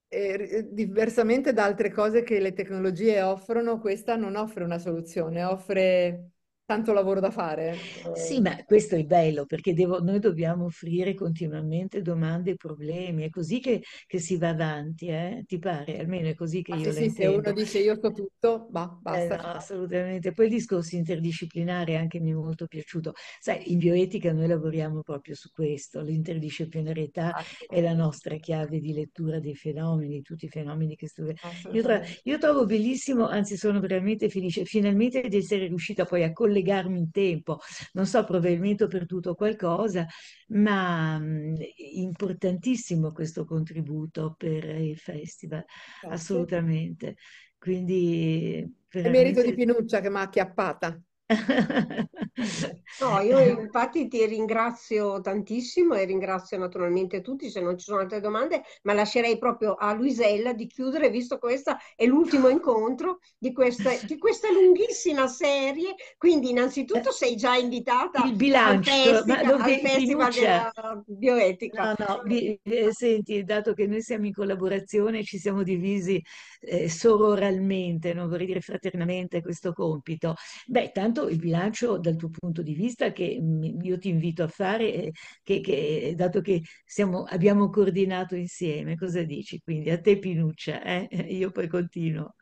eh, diversamente da altre cose che le tecnologie offrono, questa non offre una soluzione, offre tanto lavoro da fare. Sì, eh. ma questo è bello perché devo, noi dobbiamo offrire continuamente domande e problemi, è così che, che si va avanti, eh? ti pare? Almeno è così che ah, io sì, sì, se uno dice io so tutto, bah, eh, basta. Eh, no, assolutamente. Poi il discorso interdisciplinare anche mi è molto piaciuto. Sai, in bioetica noi lavoriamo proprio su questo, l'interdisciplinarietà ah, è la nostra chiave di lettura dei fenomeni, tutti i fenomeni che studiamo. Io, io trovo bellissimo, anzi sono veramente felice, finalmente di essere riuscita poi a collegare spiegarmi in tempo, non so, probabilmente ho perduto qualcosa, ma mm, importantissimo questo contributo per il festival, Grazie. assolutamente. Quindi... Veramente... È merito di Pinuccia che mi ha acchiappata. No, [laughs] io infatti ti ringrazio tantissimo e ringrazio naturalmente tutti se non ci sono altre domande, ma lascerei proprio a Luisella di chiudere, visto che questo è l'ultimo incontro di questa, di questa lunghissima serie. Quindi innanzitutto eh, sei già invitata Il bilancio, al Festival, della Bioetica. No, no, bi- eh, senti, dato che noi siamo in collaborazione, ci siamo divisi eh, solo oralmente, non vorrei dire fraternamente questo compito. Beh, tanto guardando il bilancio dal tuo punto di vista, che io ti invito a fare, eh, che, che, dato che siamo, abbiamo coordinato insieme, cosa dici? Quindi a te Pinuccia, eh? [laughs] io poi continuo.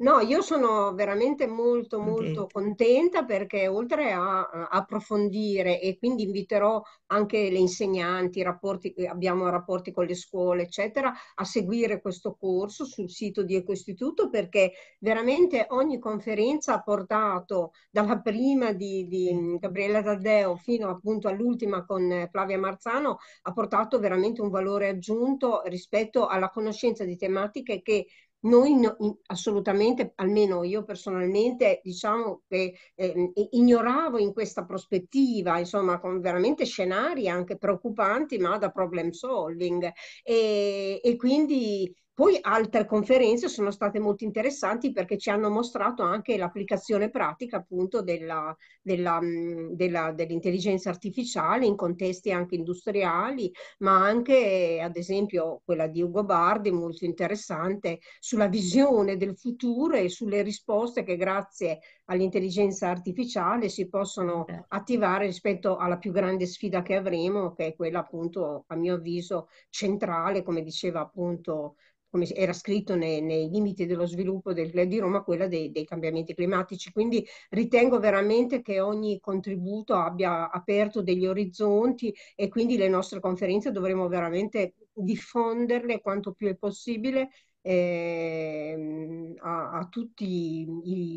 No, io sono veramente molto molto contenta, contenta perché oltre a, a, approfondire e quindi inviterò anche le insegnanti, rapporti, abbiamo rapporti con le scuole eccetera, a seguire questo corso sul sito di Ecoistituto perché veramente ogni conferenza ha portato dalla prima di, di Gabriella Taddeo fino appunto all'ultima con Flavia Marzano, ha portato veramente un valore aggiunto rispetto alla conoscenza di tematiche che noi no, assolutamente, almeno io personalmente, diciamo che eh, ignoravo in questa prospettiva, insomma, con veramente scenari anche preoccupanti, ma da problem solving. E, e quindi poi altre conferenze sono state molto interessanti perché ci hanno mostrato anche l'applicazione pratica appunto della, della, mm, della, dell'intelligenza artificiale in contesti anche industriali, ma anche ad esempio quella di Ugo Bardi, molto interessante, sulla visione del futuro e sulle risposte che grazie all'intelligenza artificiale si possono eh. attivare rispetto alla più grande sfida che avremo, che è quella appunto, a mio avviso, centrale, come diceva appunto come era scritto nei, nei, limiti dello sviluppo del club di Roma, quella dei, dei, cambiamenti climatici. Quindi ritengo veramente che ogni contributo abbia aperto degli orizzonti e quindi le nostre conferenze dovremo veramente diffonderle quanto più è possibile eh, a, a, tutti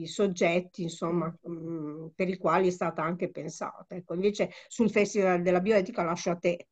i soggetti insomma, mh, mm, per i quali è stata anche pensata. Ecco, invece sul Festival della Bioetica lascio a te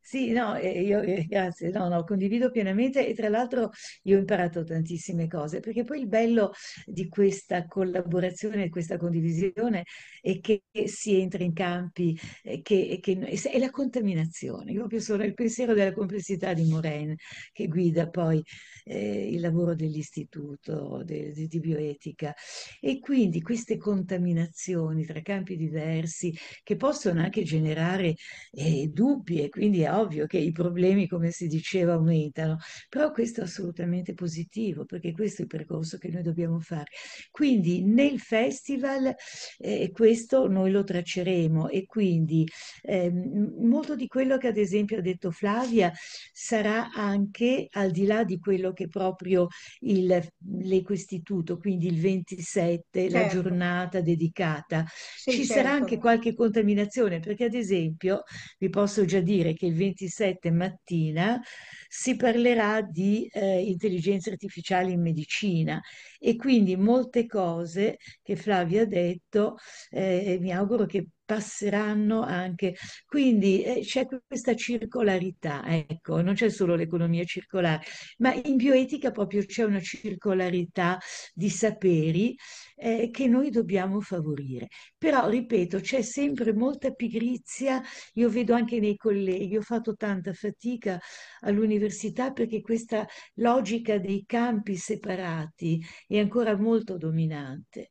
sì, no, io grazie, no, no, condivido pienamente e tra l'altro io ho imparato tantissime cose, perché poi il bello di questa collaborazione, di questa condivisione è che si entra in campi, eh, che, che, è la contaminazione, io proprio sono il pensiero della complessità di Moren che guida poi eh, il lavoro dell'istituto de, de, di bioetica e quindi queste contaminazioni tra campi diversi che possono anche generare eh, dubbi quindi è ovvio che i problemi, come si diceva, aumentano, però questo è assolutamente positivo perché questo è il percorso che noi dobbiamo fare. Quindi nel festival eh, questo noi lo tracceremo e quindi eh, molto di quello che ad esempio ha detto Flavia sarà anche al di là di quello che proprio il, l'Ecoistituto, quindi il 27, certo. la giornata dedicata, sì, ci certo. sarà anche qualche contaminazione perché ad esempio vi posso già dire dire che il 27 mattina si parlerà di eh, intelligenza artificiale in medicina e quindi molte cose che Flavia ha detto eh, mi auguro che passeranno anche. Quindi eh, c'è questa circolarità, ecco, non c'è solo l'economia circolare, ma in bioetica proprio c'è una circolarità di saperi eh, che noi dobbiamo favorire. Però, ripeto, c'è sempre molta pigrizia, io vedo anche nei colleghi, ho fatto tanta fatica all'università perché questa logica dei campi separati è ancora molto dominante.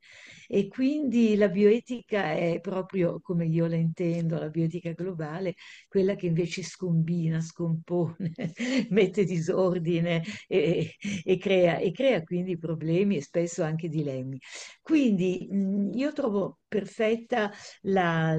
E quindi la bioetica è proprio come io la intendo, la bioetica globale, quella che invece scombina, scompone, [laughs] mette disordine e, e, crea, e crea quindi problemi e spesso anche dilemmi. Quindi mh, io trovo perfetta la,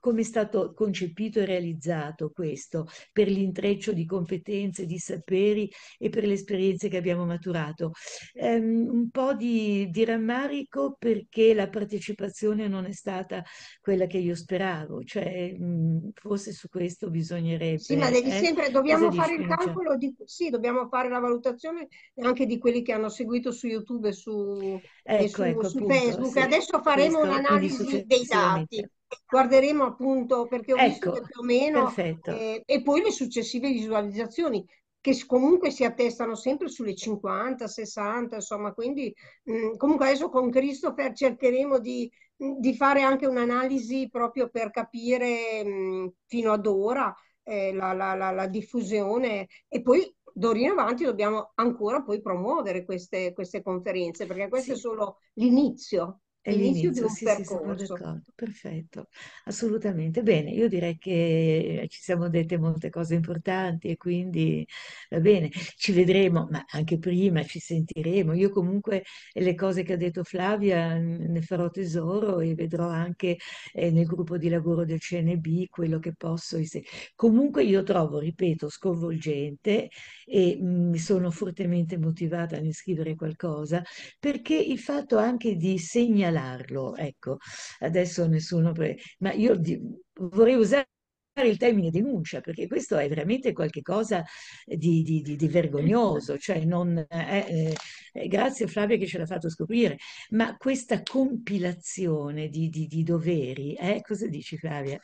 come è stato concepito e realizzato questo per l'intreccio di competenze, di saperi e per le esperienze che abbiamo maturato. Um, un po' di, di rammarico perché la partecipazione non è stata quella che io speravo, cioè mh, mm, forse su questo bisognerebbe... Sì, ma devi eh, sempre, dobbiamo fare il calcolo, di, sì, dobbiamo fare la valutazione anche di quelli che hanno seguito su YouTube e su, ecco, e su, ecco, su appunto, Facebook. Sì. Adesso faremo questo, una l'analisi dei dati. Guarderemo appunto perché ho ecco, visto più o meno eh, e poi le successive visualizzazioni che comunque si attestano sempre sulle 50, 60, insomma, quindi mh, mm, comunque adesso con Christopher cercheremo di, mm, di fare anche un'analisi proprio per capire mh, mm, fino ad ora eh, la, la, la, la, diffusione e poi d'ora in avanti dobbiamo ancora poi promuovere queste, queste conferenze perché questo sì. è solo l'inizio. È l'inizio, l'inizio sì, sì, sono d'accordo, perfetto, assolutamente. Bene, io direi che eh, ci siamo dette molte cose importanti e quindi va bene, ci vedremo, ma anche prima ci sentiremo. Io comunque le cose che ha detto Flavia mm, ne farò tesoro e vedrò anche eh, nel gruppo di lavoro del CNB quello che posso. Comunque io trovo, ripeto, sconvolgente e mm, mi sono fortemente motivata ad scrivere qualcosa perché il fatto anche di segnalare segnalarlo, ecco, adesso nessuno, pre... ma io di... vorrei usare il termine denuncia, perché questo è veramente qualcosa di, di, di, di vergognoso, cioè non, eh, eh, eh grazie Flavia che ce l'ha fatto scoprire, ma questa compilazione di, doveri, eh, cosa dici Flavia?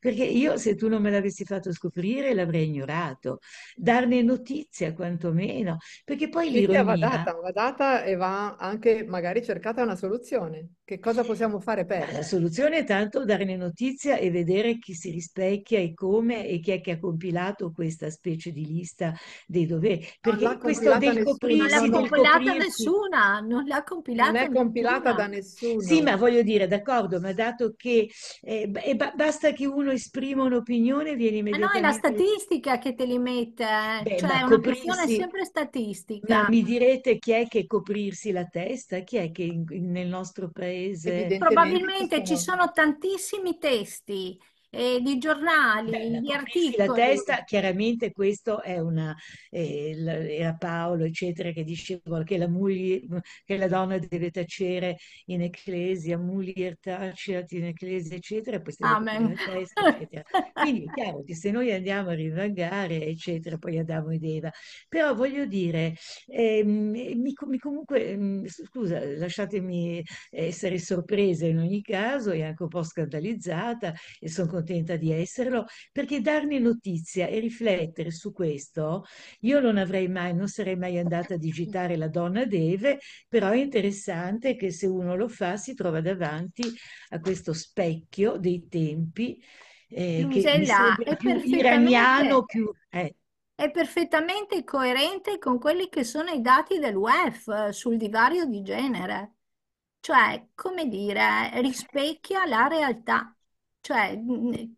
Perché io se tu non me l'avessi fatto scoprire l'avrei ignorato, darne notizia quantomeno, perché poi l'ironia... Va data, va data e va anche magari cercata una soluzione. Che cosa possiamo fare per... La soluzione è tanto darne notizia e vedere chi si rispecchia chi è come e chi è che ha compilato questa specie di lista dei doveri. Perché non questo del coprirsi, non l'ha compilata nessuna, non l'ha compilata, non è compilata nessuna. da nessuno. Sì, ma voglio dire, d'accordo, ma dato che eh, ba- basta che uno esprima un'opinione, viene immediatamente... Ma no, è la statistica che te li mette, eh. Beh, cioè una questione sempre statistica. Ma mi direte chi è che coprirsi la testa, chi è che in, in, nel nostro paese... Probabilmente sono... ci sono tantissimi testi eh, di giornali, Beh, di articoli. La testa, chiaramente questo è una, eh, era Paolo eccetera che diceva che la, moglie, che la donna deve tacere in ecclesia, mulier taciat in ecclesia eccetera, poi stiamo testa eccetera. Quindi è chiaro che se noi andiamo a rivangare eccetera, poi Adamo ed Eva. Però voglio dire, eh, mi, mi comunque, mm, scusa, lasciatemi essere sorpresa in ogni caso e anche un po' scandalizzata e sono contenta contenta di esserlo, perché darne notizia e riflettere su questo, io non avrei mai, non sarei mai andata a digitare La donna deve, però è interessante che se uno lo fa si trova davanti a questo specchio dei tempi eh, che è più iraniano, più... Eh è perfettamente coerente con quelli che sono i dati del dell'UEF sul divario di genere. Cioè, come dire, rispecchia la realtà. Cioè,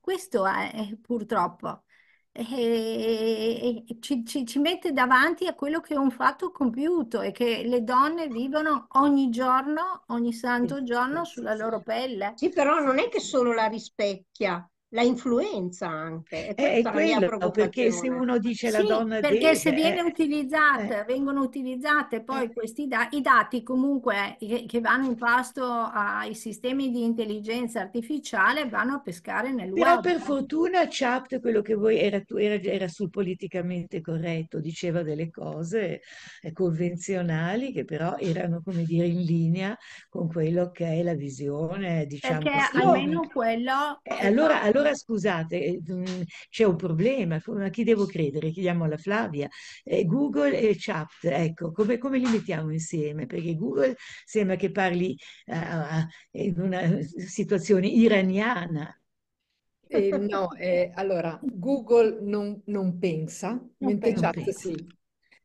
questo è purtroppo. E, e ci, ci, ci mette davanti a quello che è un fatto compiuto e che le donne vivono ogni giorno, ogni santo giorno sulla loro pelle. Sì, però non è che solo la rispecchia, la influenza anche. Eh, è, è quello, perché se uno dice la sì, donna perché deve, se viene eh, utilizzata, eh. vengono utilizzate poi eh. questi da- i dati comunque eh, che, che, vanno in pasto ai sistemi di intelligenza artificiale vanno a pescare nel Però web. per fortuna chat quello che voi era, era, era, sul politicamente corretto, diceva delle cose convenzionali che però erano come dire in linea con quello che è la visione diciamo. Perché almeno quello... Eh, allora, allora allora scusate, eh, mm, c'è un problema, a chi devo credere? Chiediamo alla Flavia. Eh, Google e chat, ecco, come, come, li mettiamo insieme? Perché Google sembra che parli uh, in una situazione iraniana. Eh, no, eh, allora, Google non, non pensa, non mentre chat pensa. sì.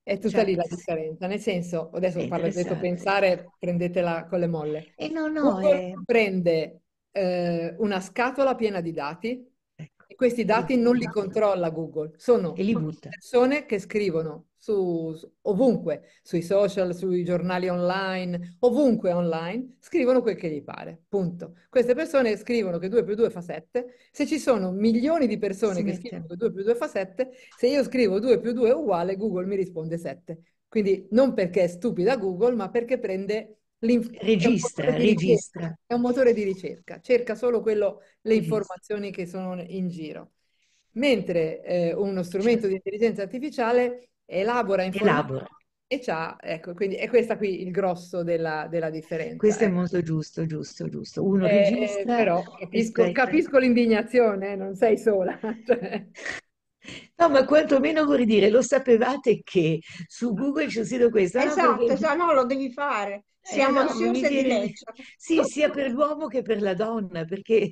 È tutta cioè, lì la differenza, nel senso, adesso parlo di pensare, prendetela con le molle. Eh no, no, Google è... prende eh, una scatola piena di dati ecco, e questi dati non li controlla Google, sono persone che scrivono su, su, ovunque, sui social, sui giornali online, ovunque online, scrivono quel che gli pare, punto. Queste persone scrivono che 2 più 2 fa 7, se ci sono milioni di persone si che mette. scrivono che 2 più 2 fa 7, se io scrivo 2 più 2 è uguale, Google mi risponde 7. Quindi non perché è stupida Google, ma perché prende registra, è registra. Ricerca, è un motore di ricerca, cerca solo quello, le mhm. informazioni che sono in giro. Mentre eh, uno strumento di certo. intelligenza artificiale elabora informazioni elabora. e c'ha, ecco, quindi è questo qui il grosso della, della differenza. Questo eh. è ecco. molto giusto, giusto, giusto. Uno eh, registra... Però capisco, capisco l'indignazione, eh, non sei sola. [laughs] Cioè. No, ma quantomeno vorrei dire, lo sapevate che su Google c'è sito questo? Esatto, no, perché... Esatto, no, lo devi fare. Eh, Siamo eh no, ansiose di leggere. Sì, sia per l'uomo che per la donna, perché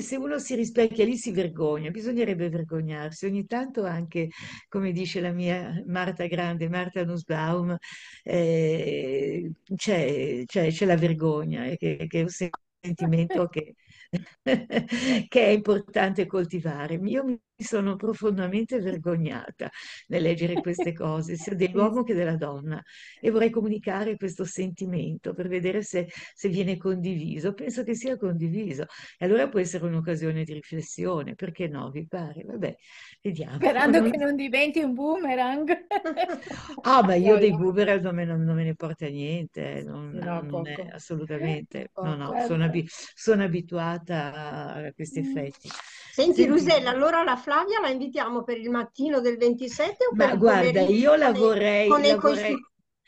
se uno si rispecchia lì si vergogna, bisognerebbe vergognarsi. Ogni tanto anche, come dice la mia Marta Grande, Marta Nussbaum, eh, c'è, c'è, c'è, la vergogna, eh, che, che è un sentimento che [laughs] che è importante coltivare. Io mi sono profondamente vergognata nel leggere queste cose, sia dell'uomo che della donna, e vorrei comunicare questo sentimento per vedere se, se viene condiviso. Penso che sia condiviso, e allora può essere un'occasione di riflessione, perché no, vi pare? Vabbè, Vediamo. Sperando che non diventi un boomerang. [laughs] ah, ma io dei boomerang non me, non, non me ne porta niente, non, no, non è, assolutamente. [laughs] Poco. No, no, eh, sono, ab- sono, abituata a questi mm. effetti. Senti, Senti Rusella, allora la Flavia la invitiamo per il mattino del 27 o Ma guarda, io la vorrei... Con la vorrei,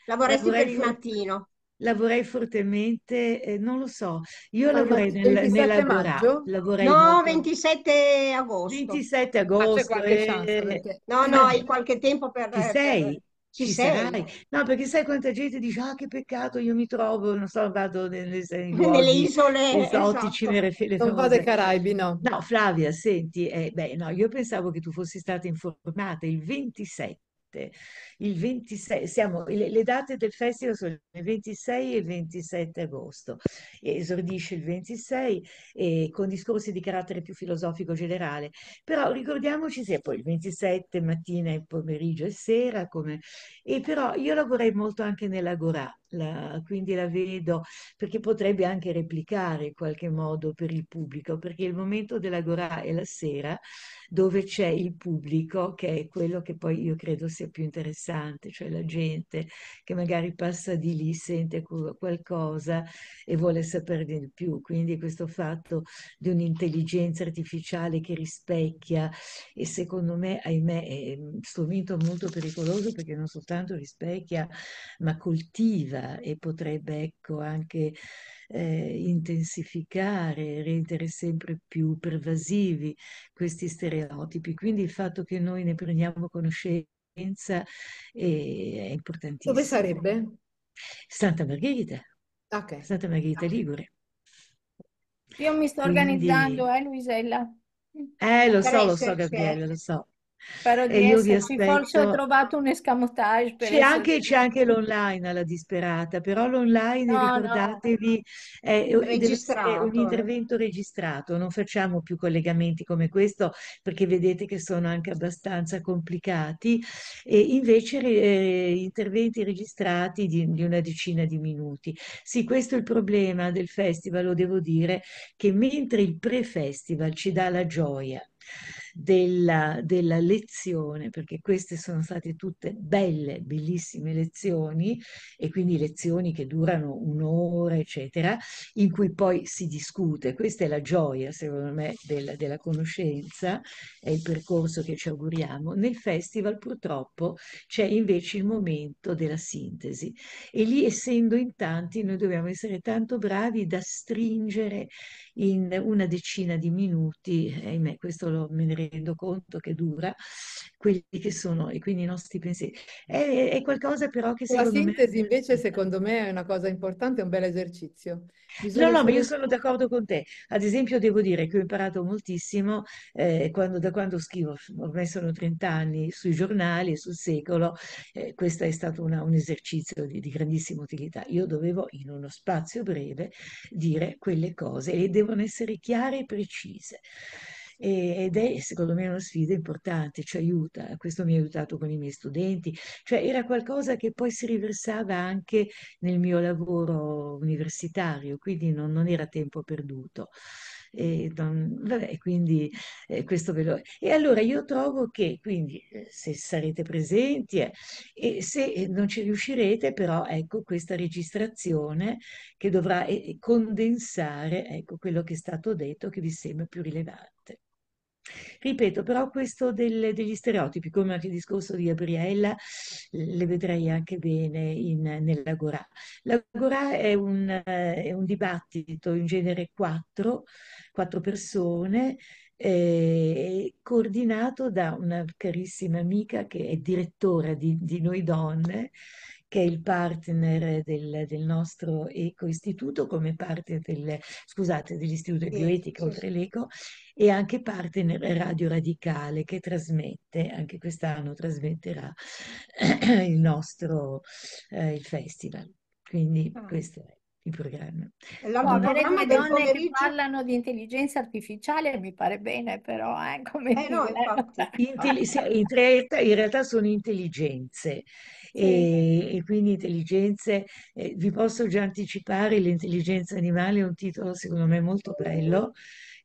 la vorresti per il mattino la fortemente, eh, non lo so, io la vorrei nel, nell'elaborato. no, 27 agosto. 27 agosto. Eh, perché... No, no, hai qualche tempo per... Ci eh, sei? ci, sei. sei. No, perché sai quanta gente dice, ah che peccato, io mi trovo, non so, vado nelle, luoghi, nelle isole eh, esotici, esatto. le, fe- le Un po' dei Caraibi, no? No, Flavia, senti, eh, beh, no, io pensavo che tu fossi stata informata il 27 il 26, siamo, le, le, date del festival sono il 26 e il 27 agosto, esordisce il 26 eh, con discorsi di carattere più filosofico generale, però ricordiamoci se poi il 27 mattina e pomeriggio e sera, come, e però io la vorrei molto anche nell'Agorà, la, quindi la vedo perché potrebbe anche replicare in qualche modo per il pubblico, perché il momento dell'agorà è la sera dove c'è il pubblico, che è quello che poi io credo sia più interessante interessante, cioè la gente che magari passa di lì, sente qualcosa e vuole saperne di più. Quindi questo fatto di un'intelligenza artificiale che rispecchia e secondo me, ahimè, è un strumento molto pericoloso perché non soltanto rispecchia, ma coltiva e potrebbe ecco anche eh, intensificare, rendere sempre più pervasivi questi stereotipi. Quindi il fatto che noi ne prendiamo conoscenza e è importantissimo. Dove sarebbe? Santa Margherita. Ah, okay. Santa Margherita ah. Ligure. Io mi sto Quindi... organizzando, eh Luisella. Eh, lo so, lo so Gabriele, cioè. lo so. Spero di e io aspetto. Forse ho trovato un escamotage. C'è, essere... anche, c'è, anche, l'online alla disperata, però l'online, no, ricordatevi, no. È, è, un intervento registrato, non facciamo più collegamenti come questo perché vedete che sono anche abbastanza complicati e invece eh, interventi registrati di, di una decina di minuti. Sì, questo è il problema del festival, lo devo dire, che mentre il pre-festival ci dà la gioia, della, della lezione, perché queste sono state tutte belle, bellissime lezioni e quindi lezioni che durano un'ora, eccetera, in cui poi si discute. Questa è la gioia, secondo me, della, della conoscenza, è il percorso che ci auguriamo. Nel festival purtroppo c'è invece il momento della sintesi e lì essendo in tanti noi dobbiamo essere tanto bravi da stringere in una decina di minuti, ahimè questo lo, me ne rendo conto che dura, quelli che sono e quindi i nostri pensieri. È, è qualcosa però che... La sintesi me... invece secondo me è una cosa importante, è un bel esercizio. Bisogna no, no, ma io sono d'accordo con te. Ad esempio, devo dire che ho imparato moltissimo eh, quando, da quando scrivo, ormai sono 30 anni, sui giornali, e sul secolo, eh, questo è stato una, un esercizio di, di, grandissima utilità. Io dovevo in uno spazio breve dire quelle cose e devono essere chiare e precise e, ed è secondo me una sfida importante, ci aiuta, questo mi ha aiutato con i miei studenti, cioè era qualcosa che poi si riversava anche nel mio lavoro universitario, quindi non, non era tempo perduto. E, don, vabbè, quindi eh, questo ve E allora io trovo che, quindi, eh, se sarete presenti eh, e se non ci riuscirete, però, ecco, questa registrazione che dovrà eh, condensare, ecco, quello che è stato detto che vi sembra più rilevante. Ripeto, però questo del, degli stereotipi, come anche il discorso di Gabriella, le vedrei anche bene in, nell'Agorà. L'Agorà è un, è un, dibattito in genere quattro, quattro persone, eh, coordinato da una carissima amica che è direttora di, di Noi Donne, che è il partner del, del nostro ecoistituto come parte del, scusate, dell'istituto di bioetica sì. oltre l'eco, e anche partner Radio Radicale che trasmette, anche quest'anno trasmetterà [clears throat] il nostro eh, il festival. Quindi ah. questo è il programma. L'avere no, le donne pomeriggio... che parlano di intelligenza artificiale mi pare bene, però eh, come eh no, in, realtà, in realtà sono intelligenze e, e quindi intelligenze, eh, vi posso già anticipare, l'intelligenza animale è un titolo secondo me molto bello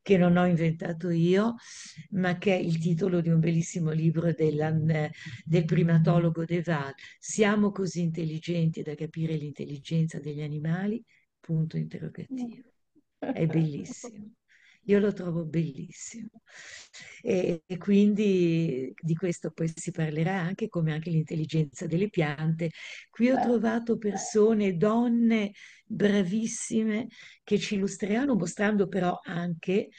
che non ho inventato io, ma che è il titolo di un bellissimo libro del primatologo De Deval. Siamo così intelligenti da capire l'intelligenza degli animali? Punto interrogativo. È [laughs] bellissimo io lo trovo bellissimo. E, e quindi di questo poi si parlerà anche, come anche l'intelligenza delle piante. Qui ho certo. trovato persone, donne bravissime, che ci illustreranno, mostrando però anche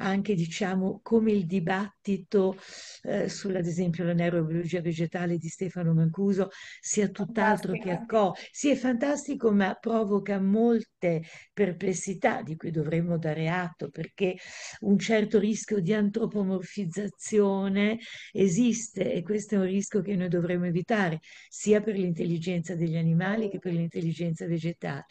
anche diciamo come il dibattito eh, sull'ad esempio la neurobiologia vegetale di Stefano Mancuso sia tutt'altro che accò. Sì, è fantastico, ma provoca molte perplessità di cui dovremmo dare atto perché un certo rischio di antropomorfizzazione esiste e questo è un rischio che noi dovremmo evitare sia per l'intelligenza degli animali che per l'intelligenza vegetale.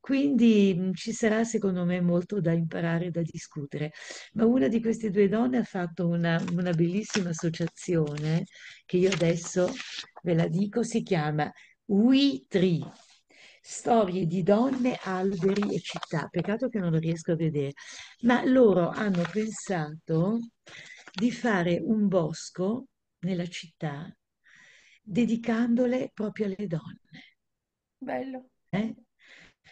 Quindi mh, ci sarà secondo me molto da imparare e da discutere ma una di queste due donne ha fatto una, una bellissima associazione che io adesso ve la dico, si chiama We Tree, storie di donne, alberi e città. Peccato che non lo riesco a vedere, ma loro hanno pensato di fare un bosco nella città dedicandole proprio alle donne. Bello. Eh?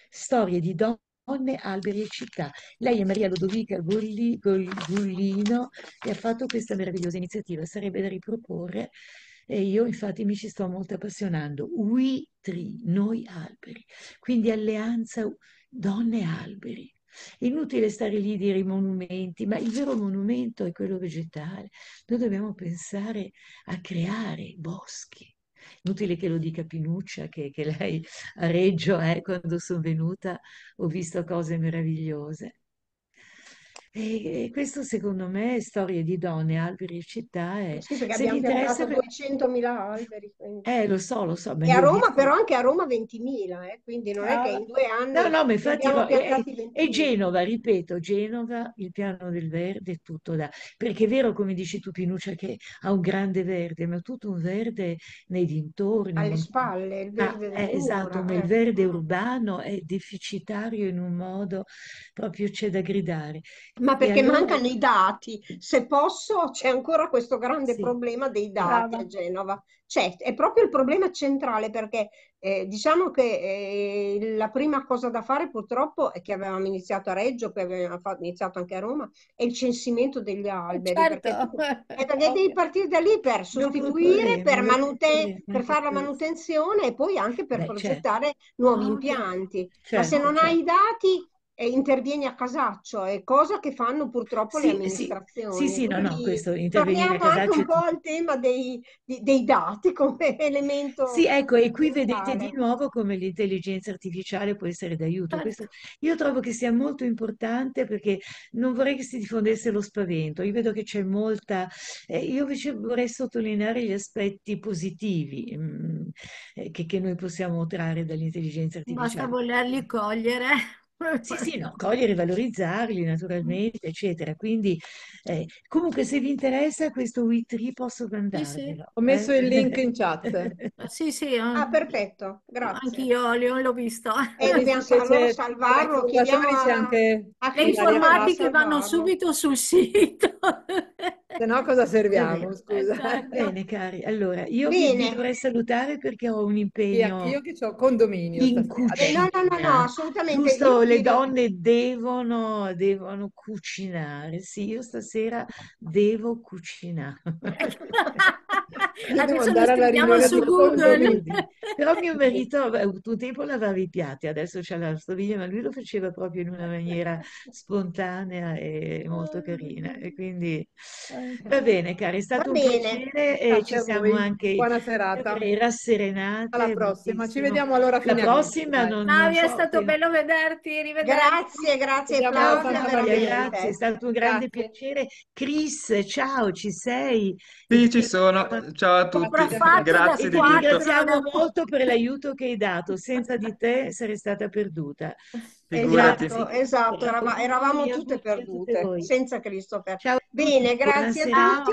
Storie di donne donne, alberi e città. Lei è Maria Lodovica Golli, Gollino e ha fatto questa meravigliosa iniziativa, sarebbe da riproporre e io infatti mi ci sto molto appassionando. We tree, noi alberi, quindi alleanza donne-alberi. e inutile stare lì a dire i monumenti, ma il vero monumento è quello vegetale. Noi dobbiamo pensare a creare boschi, inutile che lo dica Pinuccia, che, che lei a Reggio, eh, quando sono venuta, ho visto cose meravigliose. E, questo secondo me è storie di donne, alberi e città. È... Sì, perché Se abbiamo piantato per... 200.000 alberi. Quindi. Eh, lo so, lo so. E a Roma, dico... però anche a Roma 20.000, eh, quindi non è che in due anni... No, no, ma infatti... No, e, e, Genova, ripeto, Genova, il piano del verde, tutto da... Perché è vero, come dici tu, Pinuccia, che ha un grande verde, ma tutto un verde nei dintorni. Alle spalle, il ah, verde ah, del eh, Esatto, eh. ma il eh. verde urbano è deficitario in un modo proprio c'è da gridare. Ma perché allora... mancano i dati. Se posso, c'è ancora questo grande sì. problema dei dati Brava. a Genova. C'è, cioè, è proprio il problema centrale perché eh, diciamo che eh, la prima cosa da fare purtroppo è che avevamo iniziato a Reggio, poi avevamo iniziato anche a Roma, è il censimento degli alberi. Certo. Perché, [laughs] perché devi partire da lì per sostituire, per, manuten- per fare la manutenzione e poi anche per Beh, progettare certo. nuovi impianti. Certo, Ma se certo, non certo. hai i dati e intervieni a casaccio, è cosa che fanno purtroppo sì, le amministrazioni. Sì, sì, no, no, questo interviene a casaccio... anche un po' al tema dei, dei, dati come [laughs] elemento... Sì, ecco, e qui vedete di nuovo come l'intelligenza artificiale può essere d'aiuto. Certo. Questo io trovo che sia molto importante perché non vorrei che si diffondesse lo spavento. Io vedo che c'è molta... Eh, io invece vorrei sottolineare gli aspetti positivi mh, mm, eh, che, che noi possiamo trarre dall'intelligenza artificiale. Basta volerli cogliere. Sì, sì, no, [laughs] cogliere, valorizzarli naturalmente, eccetera. Quindi, eh, comunque, se vi interessa questo WIT3 posso andare. Sì, sì. Ho messo eh? il link in chat. [laughs] sì, sì. Um, ah, perfetto, grazie. Anch'io, Leon, l'ho visto. E [laughs] dobbiamo allora salvarlo, ecco, chiediamo a... anche... a Le informatiche vanno subito sul sito. se no cosa serviamo, scusa. Esatto. Bene, cari. Allora, io vi dovrei salutare perché ho un impegno... Sì, io che ho condominio. In cucina. Eh, no, no, no, no, eh? assolutamente. Giusto, le donne devono, devono cucinare. Sì, io stasera devo cucinare. [laughs] Adesso andiamo su Google. Però mio [laughs] marito a un tempo lavava i piatti, adesso c'è la stoviglia, ma lui lo faceva proprio in una maniera spontanea e molto ah. carina. E quindi va bene, cari, è stato va un bene. piacere e Grazie ci siamo anche Buona serata. Eh, rasserenati. Alla prossima, ci vediamo allora. La prossima non, Mario, non so, è stato bello vederti Grazie, grazie Claudia. Grazie, è stato un grande grazie. piacere. Chris, ciao, ci sei? Sì, ci sono. Ciao a tutti. Grazie di tutto. ringraziamo molto per l'aiuto che hai dato. Senza di te sarei stata perduta. Figurati. Esatto, esatto. Eravamo, eravamo tutte perdute, senza Christopher. Ciao Bene, grazie Buonasera. a tutti.